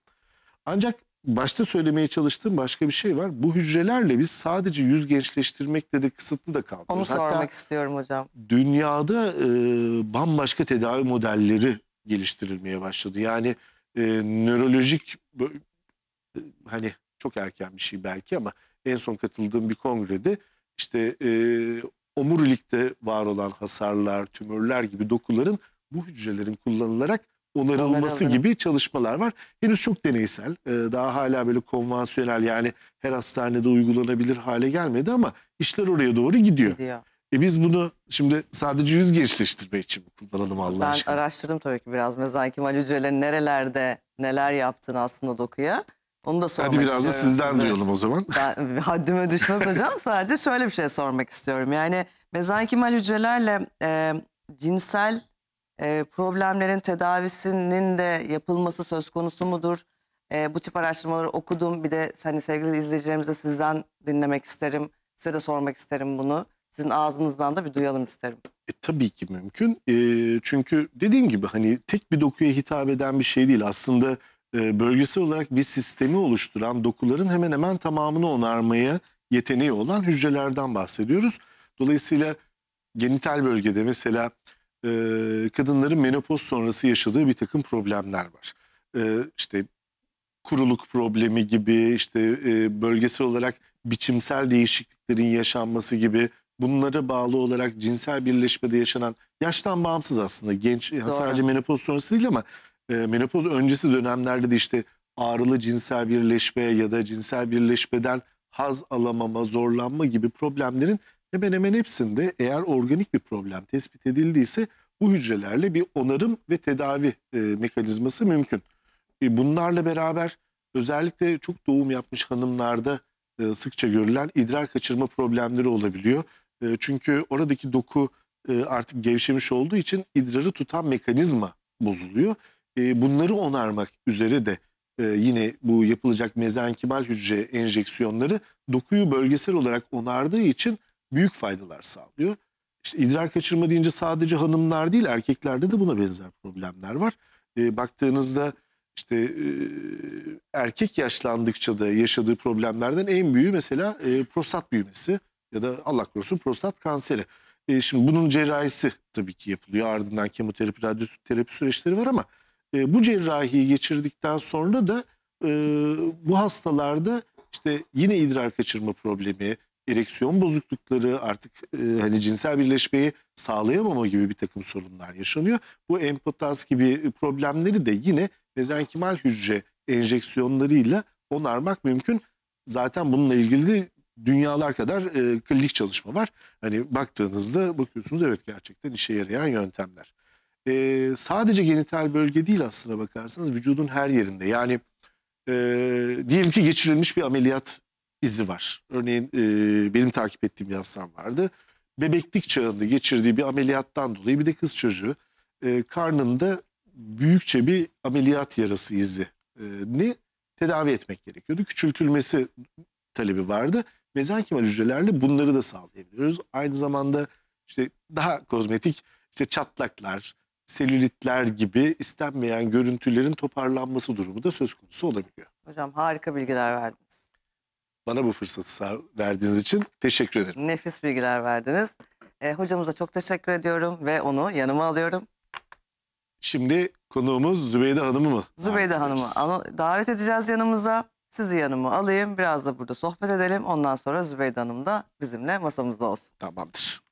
Ancak başta söylemeye çalıştığım başka bir şey var. Bu hücrelerle biz sadece yüz gençleştirmekle de kısıtlı da kalmıyoruz. Onu sormak Hatta istiyorum hocam. Dünyada e, bambaşka tedavi modelleri geliştirilmeye başladı. Yani e, nörolojik hani çok erken bir şey belki ama en son katıldığım bir kongrede işte e, omurilikte var olan hasarlar, tümörler gibi dokuların bu hücrelerin kullanılarak onarılması gibi çalışmalar var. Henüz çok deneysel, e, daha hala böyle konvansiyonel yani her hastanede uygulanabilir hale gelmedi ama işler oraya doğru gidiyor. gidiyor. E biz bunu şimdi sadece yüz gençleştirme için kullanalım Allah ben aşkına. Ben araştırdım tabii ki biraz mezenkimal hücrelerin nerelerde neler yaptığını aslında dokuya. Onu da sormak Hadi biraz da sizden size. duyalım o zaman. Ben, e, haddime düşmez hocam. Sadece şöyle bir şey sormak istiyorum. Yani mezenkimal hücrelerle e, cinsel e, problemlerin tedavisinin de yapılması söz konusu mudur? E, bu tip araştırmaları okudum. Bir de hani sevgili izleyicilerimize sizden dinlemek isterim. Size de sormak isterim bunu. Sizin ağzınızdan da bir duyalım isterim. E, tabii ki mümkün. E, çünkü dediğim gibi hani tek bir dokuya hitap eden bir şey değil. Aslında e, bölgesel olarak bir sistemi oluşturan dokuların hemen hemen tamamını onarmaya yeteneği olan hücrelerden bahsediyoruz. Dolayısıyla genital bölgede mesela e, kadınların menopoz sonrası yaşadığı bir takım problemler var. E, işte kuruluk problemi gibi işte e, bölgesel olarak biçimsel değişikliklerin yaşanması gibi bunlara bağlı olarak cinsel birleşmede yaşanan yaştan bağımsız aslında genç Doğru. sadece menopoz sonrası değil ama e, menopoz öncesi dönemlerde de işte ağrılı cinsel birleşme ya da cinsel birleşmeden haz alamama, zorlanma gibi problemlerin hemen hemen hepsinde eğer organik bir problem tespit edildiyse bu hücrelerle bir onarım ve tedavi e, mekanizması mümkün. E, bunlarla beraber özellikle çok doğum yapmış hanımlarda e, sıkça görülen idrar kaçırma problemleri olabiliyor. E, çünkü oradaki doku e, artık gevşemiş olduğu için idrarı tutan mekanizma bozuluyor e, bunları onarmak üzere de e, yine bu yapılacak mezenkibal hücre enjeksiyonları dokuyu bölgesel olarak onardığı için büyük faydalar sağlıyor. İşte idrar kaçırma deyince sadece hanımlar değil erkeklerde de buna benzer problemler var. E, baktığınızda işte e, erkek yaşlandıkça da yaşadığı problemlerden en büyüğü mesela e, prostat büyümesi ya da Allah korusun prostat kanseri. E, şimdi bunun cerrahisi tabii ki yapılıyor. Ardından kemoterapi, radyoterapi süreçleri var ama e, bu cerrahiyi geçirdikten sonra da e, bu hastalarda işte yine idrar kaçırma problemi, ereksiyon bozuklukları artık e, hani cinsel birleşmeyi sağlayamama gibi bir takım sorunlar yaşanıyor. Bu empotaz gibi problemleri de yine mezenkimal hücre enjeksiyonlarıyla onarmak mümkün. Zaten bununla ilgili de dünyalar kadar e, klinik çalışma var. Hani baktığınızda bakıyorsunuz evet gerçekten işe yarayan yöntemler e, sadece genital bölge değil aslına bakarsanız vücudun her yerinde. Yani e, diyelim ki geçirilmiş bir ameliyat izi var. Örneğin e, benim takip ettiğim bir hastam vardı. Bebeklik çağında geçirdiği bir ameliyattan dolayı bir de kız çocuğu e, karnında büyükçe bir ameliyat yarası izi ne tedavi etmek gerekiyordu. Küçültülmesi talebi vardı. Mezenkimal hücrelerle bunları da sağlayabiliyoruz. Aynı zamanda işte daha kozmetik işte çatlaklar, selülitler gibi istenmeyen görüntülerin toparlanması durumu da söz konusu olabiliyor. Hocam harika bilgiler verdiniz. Bana bu fırsatı verdiğiniz için teşekkür ederim. Nefis bilgiler verdiniz. E, hocamıza çok teşekkür ediyorum ve onu yanıma alıyorum. Şimdi konuğumuz Zübeyde Hanım'ı mı? Zübeyde Hanım'ı davet edeceğiz yanımıza. Sizi yanıma alayım biraz da burada sohbet edelim. Ondan sonra Zübeyde Hanım da bizimle masamızda olsun. Tamamdır.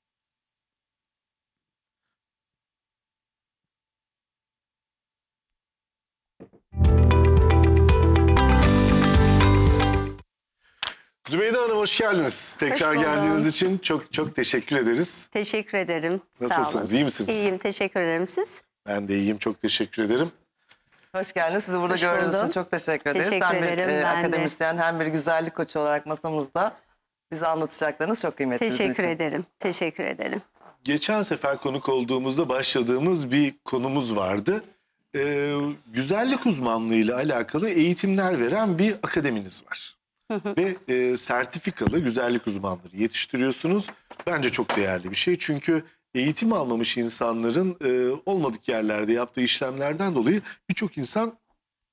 Zübeyde Hanım hoş geldiniz. Tekrar bulduk. geldiğiniz için çok çok teşekkür ederiz. Teşekkür ederim. Sağ olun. Nasılsınız? İyi misiniz? İyiyim, teşekkür ederim siz. Ben de iyiyim. Çok teşekkür ederim. Hoş geldiniz. Sizi burada gördüğünüz için çok teşekkür ederiz. Teşekkür hem ederim, bir e, ben de. akademisyen hem bir güzellik koçu olarak masamızda bize anlatacaklarınız çok kıymetli. Teşekkür için. ederim, teşekkür ederim. Geçen sefer konuk olduğumuzda başladığımız bir konumuz vardı. Ee, güzellik uzmanlığı ile alakalı eğitimler veren bir akademiniz var. ve e, sertifikalı güzellik uzmanları yetiştiriyorsunuz. Bence çok değerli bir şey çünkü eğitim almamış insanların e, olmadık yerlerde yaptığı işlemlerden dolayı birçok insan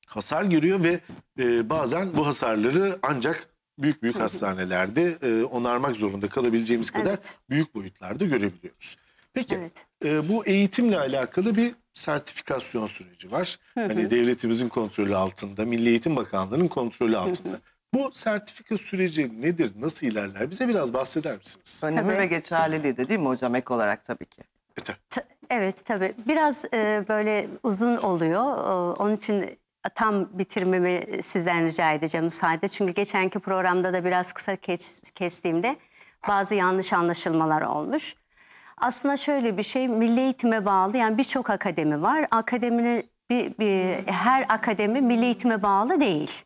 hasar görüyor ve e, bazen bu hasarları ancak büyük büyük hastanelerde e, onarmak zorunda kalabileceğimiz kadar evet. büyük boyutlarda görebiliyoruz. Peki evet. e, bu eğitimle alakalı bir sertifikasyon süreci var. Hı hani hı. Hani devletimizin kontrolü altında, Milli Eğitim Bakanlığı'nın kontrolü altında. Hı hı. Bu sertifika süreci nedir, nasıl ilerler? Bize biraz bahseder misiniz? Önemli Tabii. ve geçerliliğiydi değil mi hocam ek olarak tabii ki? Evet. evet tabii. Biraz e, böyle uzun oluyor. E, onun için tam bitirmemi sizden rica edeceğim müsaade. Çünkü geçenki programda da biraz kısa keç- kestiğimde bazı yanlış anlaşılmalar olmuş. Aslında şöyle bir şey, milli eğitime bağlı yani birçok akademi var. Akademinin bir, bir, her akademi milli eğitime bağlı değil.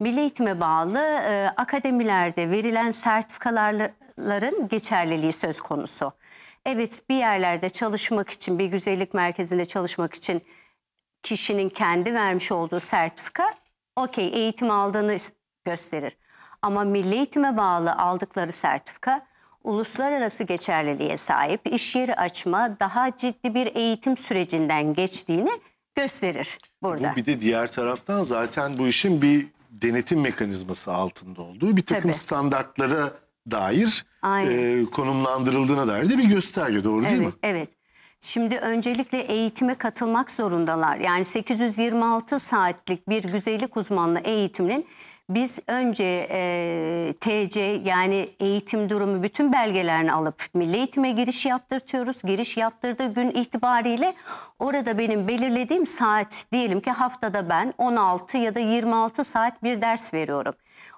Milli Eğitim'e bağlı e, akademilerde verilen sertifikaların geçerliliği söz konusu. Evet bir yerlerde çalışmak için bir güzellik merkezinde çalışmak için kişinin kendi vermiş olduğu sertifika okey eğitim aldığını gösterir. Ama milli eğitime bağlı aldıkları sertifika uluslararası geçerliliğe sahip iş yeri açma daha ciddi bir eğitim sürecinden geçtiğini gösterir e, burada. Bu bir de diğer taraftan zaten bu işin bir denetim mekanizması altında olduğu bir takım Tabii. standartlara dair e, konumlandırıldığına dair de bir gösterge doğru evet, değil mi? Evet. Şimdi öncelikle eğitime katılmak zorundalar. Yani 826 saatlik bir güzellik uzmanlığı eğitiminin biz önce e, TC yani eğitim durumu bütün belgelerini alıp milli eğitime giriş yaptırtıyoruz. Giriş yaptırdığı gün itibariyle orada benim belirlediğim saat diyelim ki haftada ben 16 ya da 26 saat bir ders veriyorum.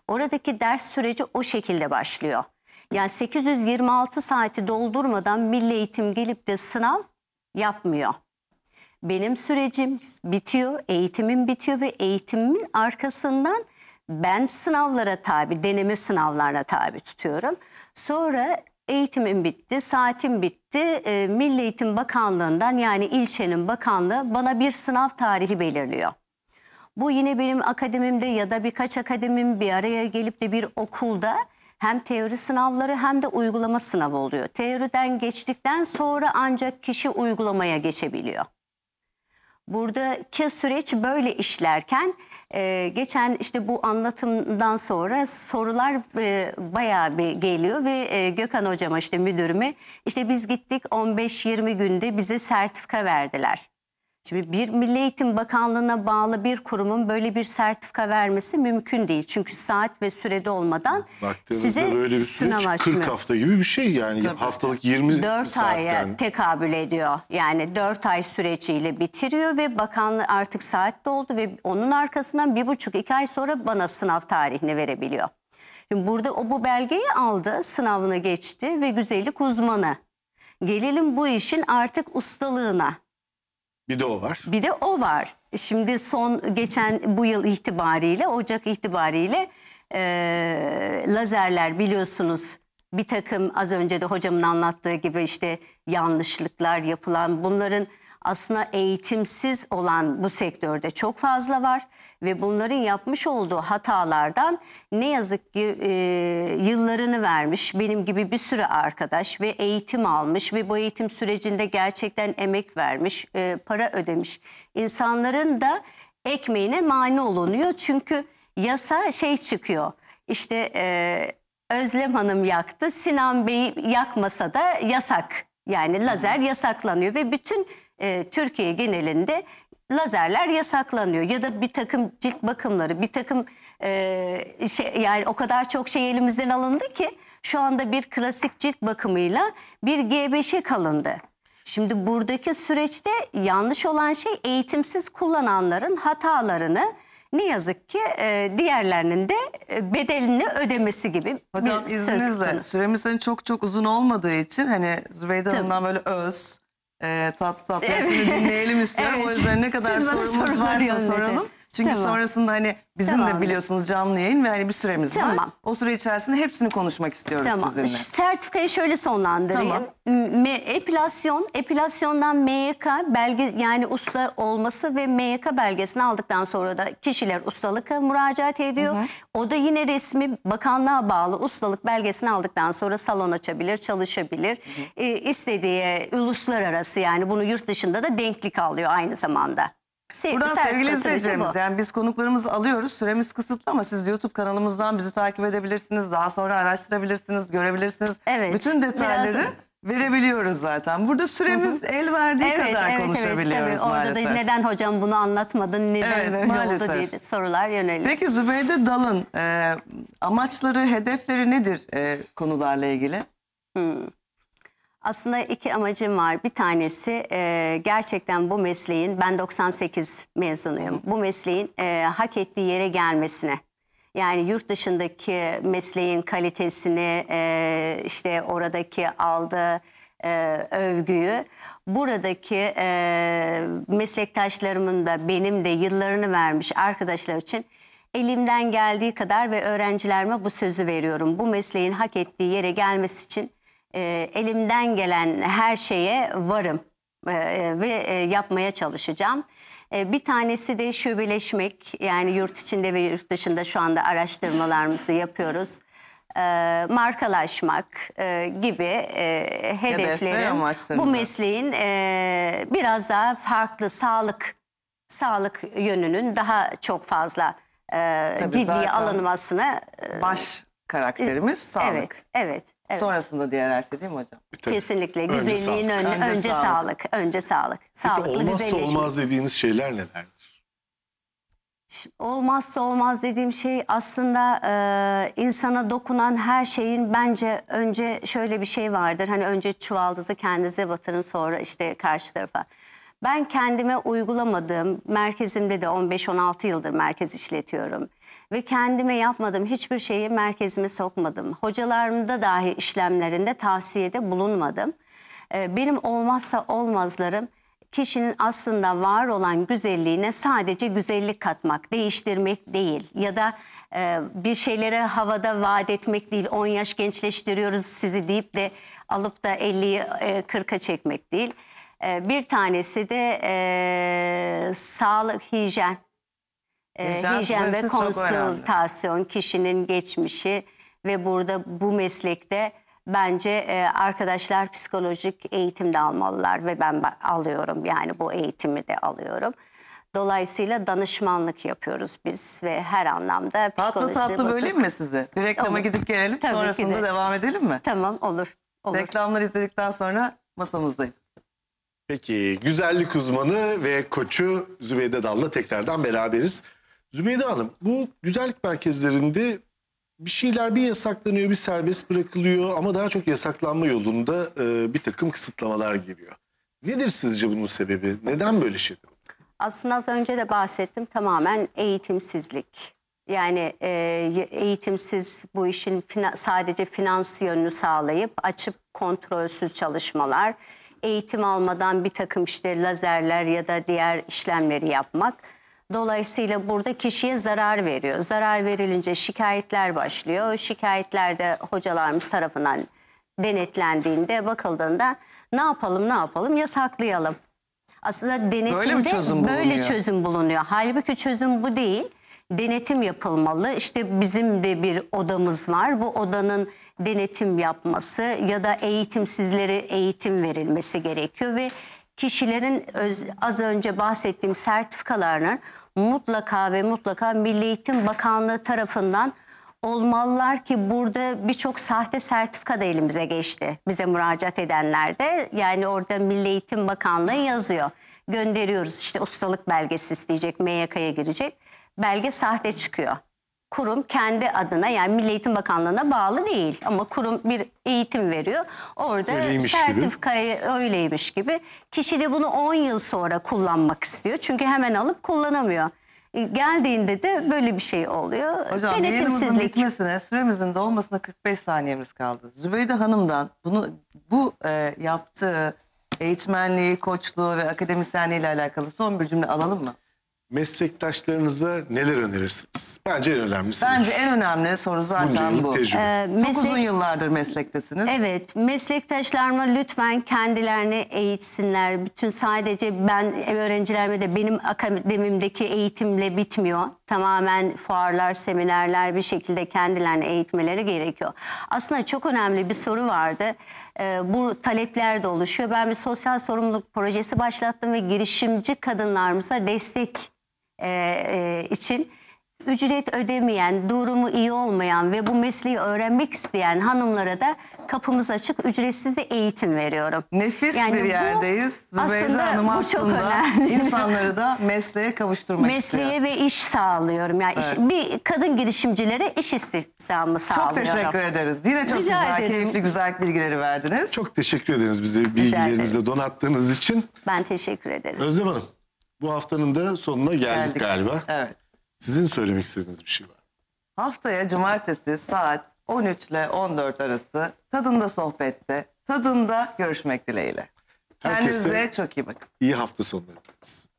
Oradaki ders süreci o şekilde başlıyor. Yani 826 saati doldurmadan milli eğitim gelip de sınav yapmıyor benim sürecim bitiyor, eğitimim bitiyor ve eğitimimin arkasından ben sınavlara tabi, deneme sınavlarına tabi tutuyorum. Sonra eğitimim bitti, saatim bitti. E, Milli Eğitim Bakanlığı'ndan yani ilçenin bakanlığı bana bir sınav tarihi belirliyor. Bu yine benim akademimde ya da birkaç akademim bir araya gelip de bir okulda hem teori sınavları hem de uygulama sınavı oluyor. Teoriden geçtikten sonra ancak kişi uygulamaya geçebiliyor. Buradaki süreç böyle işlerken e, geçen işte bu anlatımdan sonra sorular e, bayağı bir geliyor ve e, Gökhan hocama işte müdürüme işte biz gittik 15-20 günde bize sertifika verdiler. Şimdi bir Milli Eğitim Bakanlığı'na bağlı bir kurumun böyle bir sertifika vermesi mümkün değil. Çünkü saat ve sürede olmadan size böyle bir süreç 40 hafta gibi bir şey yani Tabii. haftalık 20 4 saatten. 4 aya tekabül ediyor. Yani 4 ay süreciyle bitiriyor ve bakanlık artık saat doldu ve onun arkasından 1,5-2 ay sonra bana sınav tarihini verebiliyor. Şimdi burada o bu belgeyi aldı, sınavına geçti ve güzellik uzmanı. Gelelim bu işin artık ustalığına. Bir de o var. Bir de o var. Şimdi son geçen bu yıl itibariyle Ocak itibariyle e, lazerler biliyorsunuz bir takım az önce de hocamın anlattığı gibi işte yanlışlıklar yapılan bunların aslında eğitimsiz olan bu sektörde çok fazla var ve bunların yapmış olduğu hatalardan ne yazık ki e, yıllarını vermiş benim gibi bir sürü arkadaş ve eğitim almış ve bu eğitim sürecinde gerçekten emek vermiş, e, para ödemiş insanların da ekmeğine mani olunuyor. Çünkü yasa şey çıkıyor işte e, Özlem Hanım yaktı Sinan Bey yakmasa da yasak yani lazer yasaklanıyor ve bütün e, Türkiye genelinde lazerler yasaklanıyor ya da bir takım cilt bakımları bir takım e, şey, yani o kadar çok şey elimizden alındı ki şu anda bir klasik cilt bakımıyla bir G5'e kalındı. Şimdi buradaki süreçte yanlış olan şey eğitimsiz kullananların hatalarını ne yazık ki e, diğerlerinin de e, bedelini ödemesi gibi Hocam bir söz izninizle süremiz hani çok çok uzun olmadığı için hani Zübeyde Hanım'dan böyle öz e, tatlı tatlı evet. hepsini dinleyelim istiyorum. evet. O yüzden ne kadar Siz sorumuz varsa dedi. soralım. Çünkü Tamam. sonrasında hani bizim de biliyorsunuz canlı yayın ve hani bir süremiz var. O süre içerisinde hepsini konuşmak istiyoruz Tamam. sizinle. Ş- Sertifikayı şöyle sonlandırayım. Tamam. epilasyon, epilasyondan MYK belge yani usta olması ve MYK belgesini aldıktan sonra da kişiler ustalıkla müracaat ediyor. O da yine resmi bakanlığa bağlı ustalık belgesini aldıktan sonra salon açabilir, çalışabilir. Ee, istediği uluslararası yani bunu yurt dışında da denklik alıyor aynı zamanda. Se Buradan Sert sevgili izleyicilerimiz yani biz konuklarımızı alıyoruz. Süremiz kısıtlı ama siz YouTube kanalımızdan bizi takip edebilirsiniz. Daha sonra araştırabilirsiniz, görebilirsiniz. Evet. Bütün detayları biraz... verebiliyoruz zaten. Burada süremiz Hı -hı. el verdiği evet, kadar evet, konuşabiliyoruz evet, maalesef. Orada da neden hocam bunu anlatmadın, neden evet, böyle maalesef. oldu diye sorular yöneliyor. Peki Zübeyde Dal'ın e, amaçları, hedefleri nedir e, konularla ilgili? Hmm. Aslında iki amacım var. Bir tanesi e, gerçekten bu mesleğin, ben 98 mezunuyum. Bu mesleğin e, hak ettiği yere gelmesine. Yani yurt dışındaki mesleğin kalitesini, e, işte oradaki aldığı e, övgüyü buradaki e, meslektaşlarımın da benim de yıllarını vermiş arkadaşlar için elimden geldiği kadar ve öğrencilerime bu sözü veriyorum. Bu mesleğin hak ettiği yere gelmesi için e, elimden gelen her şeye varım e, e, ve e, yapmaya çalışacağım. E, bir tanesi de şubeleşmek yani yurt içinde ve yurt dışında şu anda araştırmalarımızı yapıyoruz. E, markalaşmak e, gibi e, hedeflerim Hedef bu mesleğin e, biraz daha farklı sağlık sağlık yönünün daha çok fazla e, Tabii ciddiye alınmasına e, baş karakterimiz sağlık. Evet, evet. evet. Sonrasında diğer her şey değil mi hocam? E, tabii. Kesinlikle Önce güzelliğin sağlık. önce, Önce sağlık. sağlık, önce sağlık. Peki olmazsa olmaz dediğiniz şeyler nelerdir? Olmazsa olmaz dediğim şey aslında e, insana dokunan her şeyin bence önce şöyle bir şey vardır. Hani önce çuvaldızı kendinize batırın sonra işte karşı tarafa. Ben kendime uygulamadığım merkezimde de 15-16 yıldır merkez işletiyorum ve kendime yapmadım hiçbir şeyi merkezime sokmadım. Hocalarımda dahi işlemlerinde tavsiyede bulunmadım. Ee, benim olmazsa olmazlarım kişinin aslında var olan güzelliğine sadece güzellik katmak, değiştirmek değil ya da e, bir şeylere havada vaat etmek değil. 10 yaş gençleştiriyoruz sizi deyip de alıp da 50'yi e, 40'a çekmek değil. E, bir tanesi de e, sağlık, hijyen. Ee, hijyen ve konsültasyon, kişinin geçmişi ve burada bu meslekte bence e, arkadaşlar psikolojik eğitim de almalılar ve ben alıyorum yani bu eğitimi de alıyorum. Dolayısıyla danışmanlık yapıyoruz biz ve her anlamda psikolojik. Tatlı tatlı bozuk. böleyim mi sizi? Bir reklama olur. gidip gelelim Tabii sonrasında de. devam edelim mi? Tamam olur. olur. Reklamları izledikten sonra masamızdayız. Peki güzellik uzmanı ve koçu Zübeyde Dal'la tekrardan beraberiz. Zübeyde Hanım bu güzellik merkezlerinde bir şeyler bir yasaklanıyor bir serbest bırakılıyor ama daha çok yasaklanma yolunda e, bir takım kısıtlamalar geliyor. Nedir sizce bunun sebebi? Neden böyle şey? Aslında az önce de bahsettim tamamen eğitimsizlik. Yani e, eğitimsiz bu işin fina, sadece finans yönünü sağlayıp açıp kontrolsüz çalışmalar, eğitim almadan bir takım işte lazerler ya da diğer işlemleri yapmak Dolayısıyla burada kişiye zarar veriyor. Zarar verilince şikayetler başlıyor. Şikayetler de hocalarımız tarafından denetlendiğinde bakıldığında ne yapalım ne yapalım yasaklayalım. Aslında denetimde böyle, çözüm, böyle bulunuyor? çözüm bulunuyor. Halbuki çözüm bu değil. Denetim yapılmalı. İşte bizim de bir odamız var. Bu odanın denetim yapması ya da eğitimsizlere eğitim verilmesi gerekiyor ve kişilerin öz, az önce bahsettiğim sertifikalarının mutlaka ve mutlaka Milli Eğitim Bakanlığı tarafından olmalılar ki burada birçok sahte sertifika da elimize geçti. Bize müracaat edenler de yani orada Milli Eğitim Bakanlığı yazıyor. Gönderiyoruz işte ustalık belgesi isteyecek, MYK'ya girecek. Belge sahte çıkıyor kurum kendi adına yani Milli Eğitim Bakanlığı'na bağlı değil ama kurum bir eğitim veriyor. Orada öyleymiş sertifikayı gibi. öyleymiş gibi. Kişi de bunu 10 yıl sonra kullanmak istiyor. Çünkü hemen alıp kullanamıyor. E, geldiğinde de böyle bir şey oluyor. Hocam yayınımızın bitmesine, süremizin dolmasına 45 saniyemiz kaldı. Zübeyde Hanım'dan bunu bu e, yaptığı eğitmenliği, koçluğu ve akademisyenliği ile alakalı son bir cümle alalım mı? meslektaşlarınıza neler önerirsiniz? Bence en önemlisi. Bence en önemli soru Bunca yıllık bu. tecrübe. Ee, Çok uzun yıllardır meslektesiniz. Evet, meslektaşlarıma lütfen kendilerini eğitsinler. Bütün sadece ben öğrencilerime de benim akademimdeki eğitimle bitmiyor. Tamamen fuarlar, seminerler bir şekilde kendilerini eğitmeleri gerekiyor. Aslında çok önemli bir soru vardı. Ee, bu talepler de oluşuyor. Ben bir sosyal sorumluluk projesi başlattım ve girişimci kadınlarımıza destek e, e, için ücret ödemeyen, durumu iyi olmayan ve bu mesleği öğrenmek isteyen hanımlara da kapımız açık ücretsiz de eğitim veriyorum. Nefis yani bir yerdeyiz. Zübeyde Hanım aslında insanları da mesleğe kavuşturmak mesleğe istiyor. Mesleğe ve iş sağlıyorum. Yani evet. iş, bir kadın girişimcilere iş istihdamı sağlıyorum. Çok teşekkür ederiz. Yine çok Rica güzel, ederim. keyifli, güzel bilgileri verdiniz. Çok teşekkür ederiz bizi bilgilerinizle donattığınız için. Ben teşekkür ederim. Özlem Hanım. Bu haftanın da sonuna geldik, Geldik. galiba. Evet. Sizin söylemek istediğiniz bir şey var. Haftaya cumartesi saat 13 ile 14 arası tadında sohbette, tadında görüşmek dileğiyle. Herkese Kendinize çok iyi bakın. İyi hafta sonları dileriz.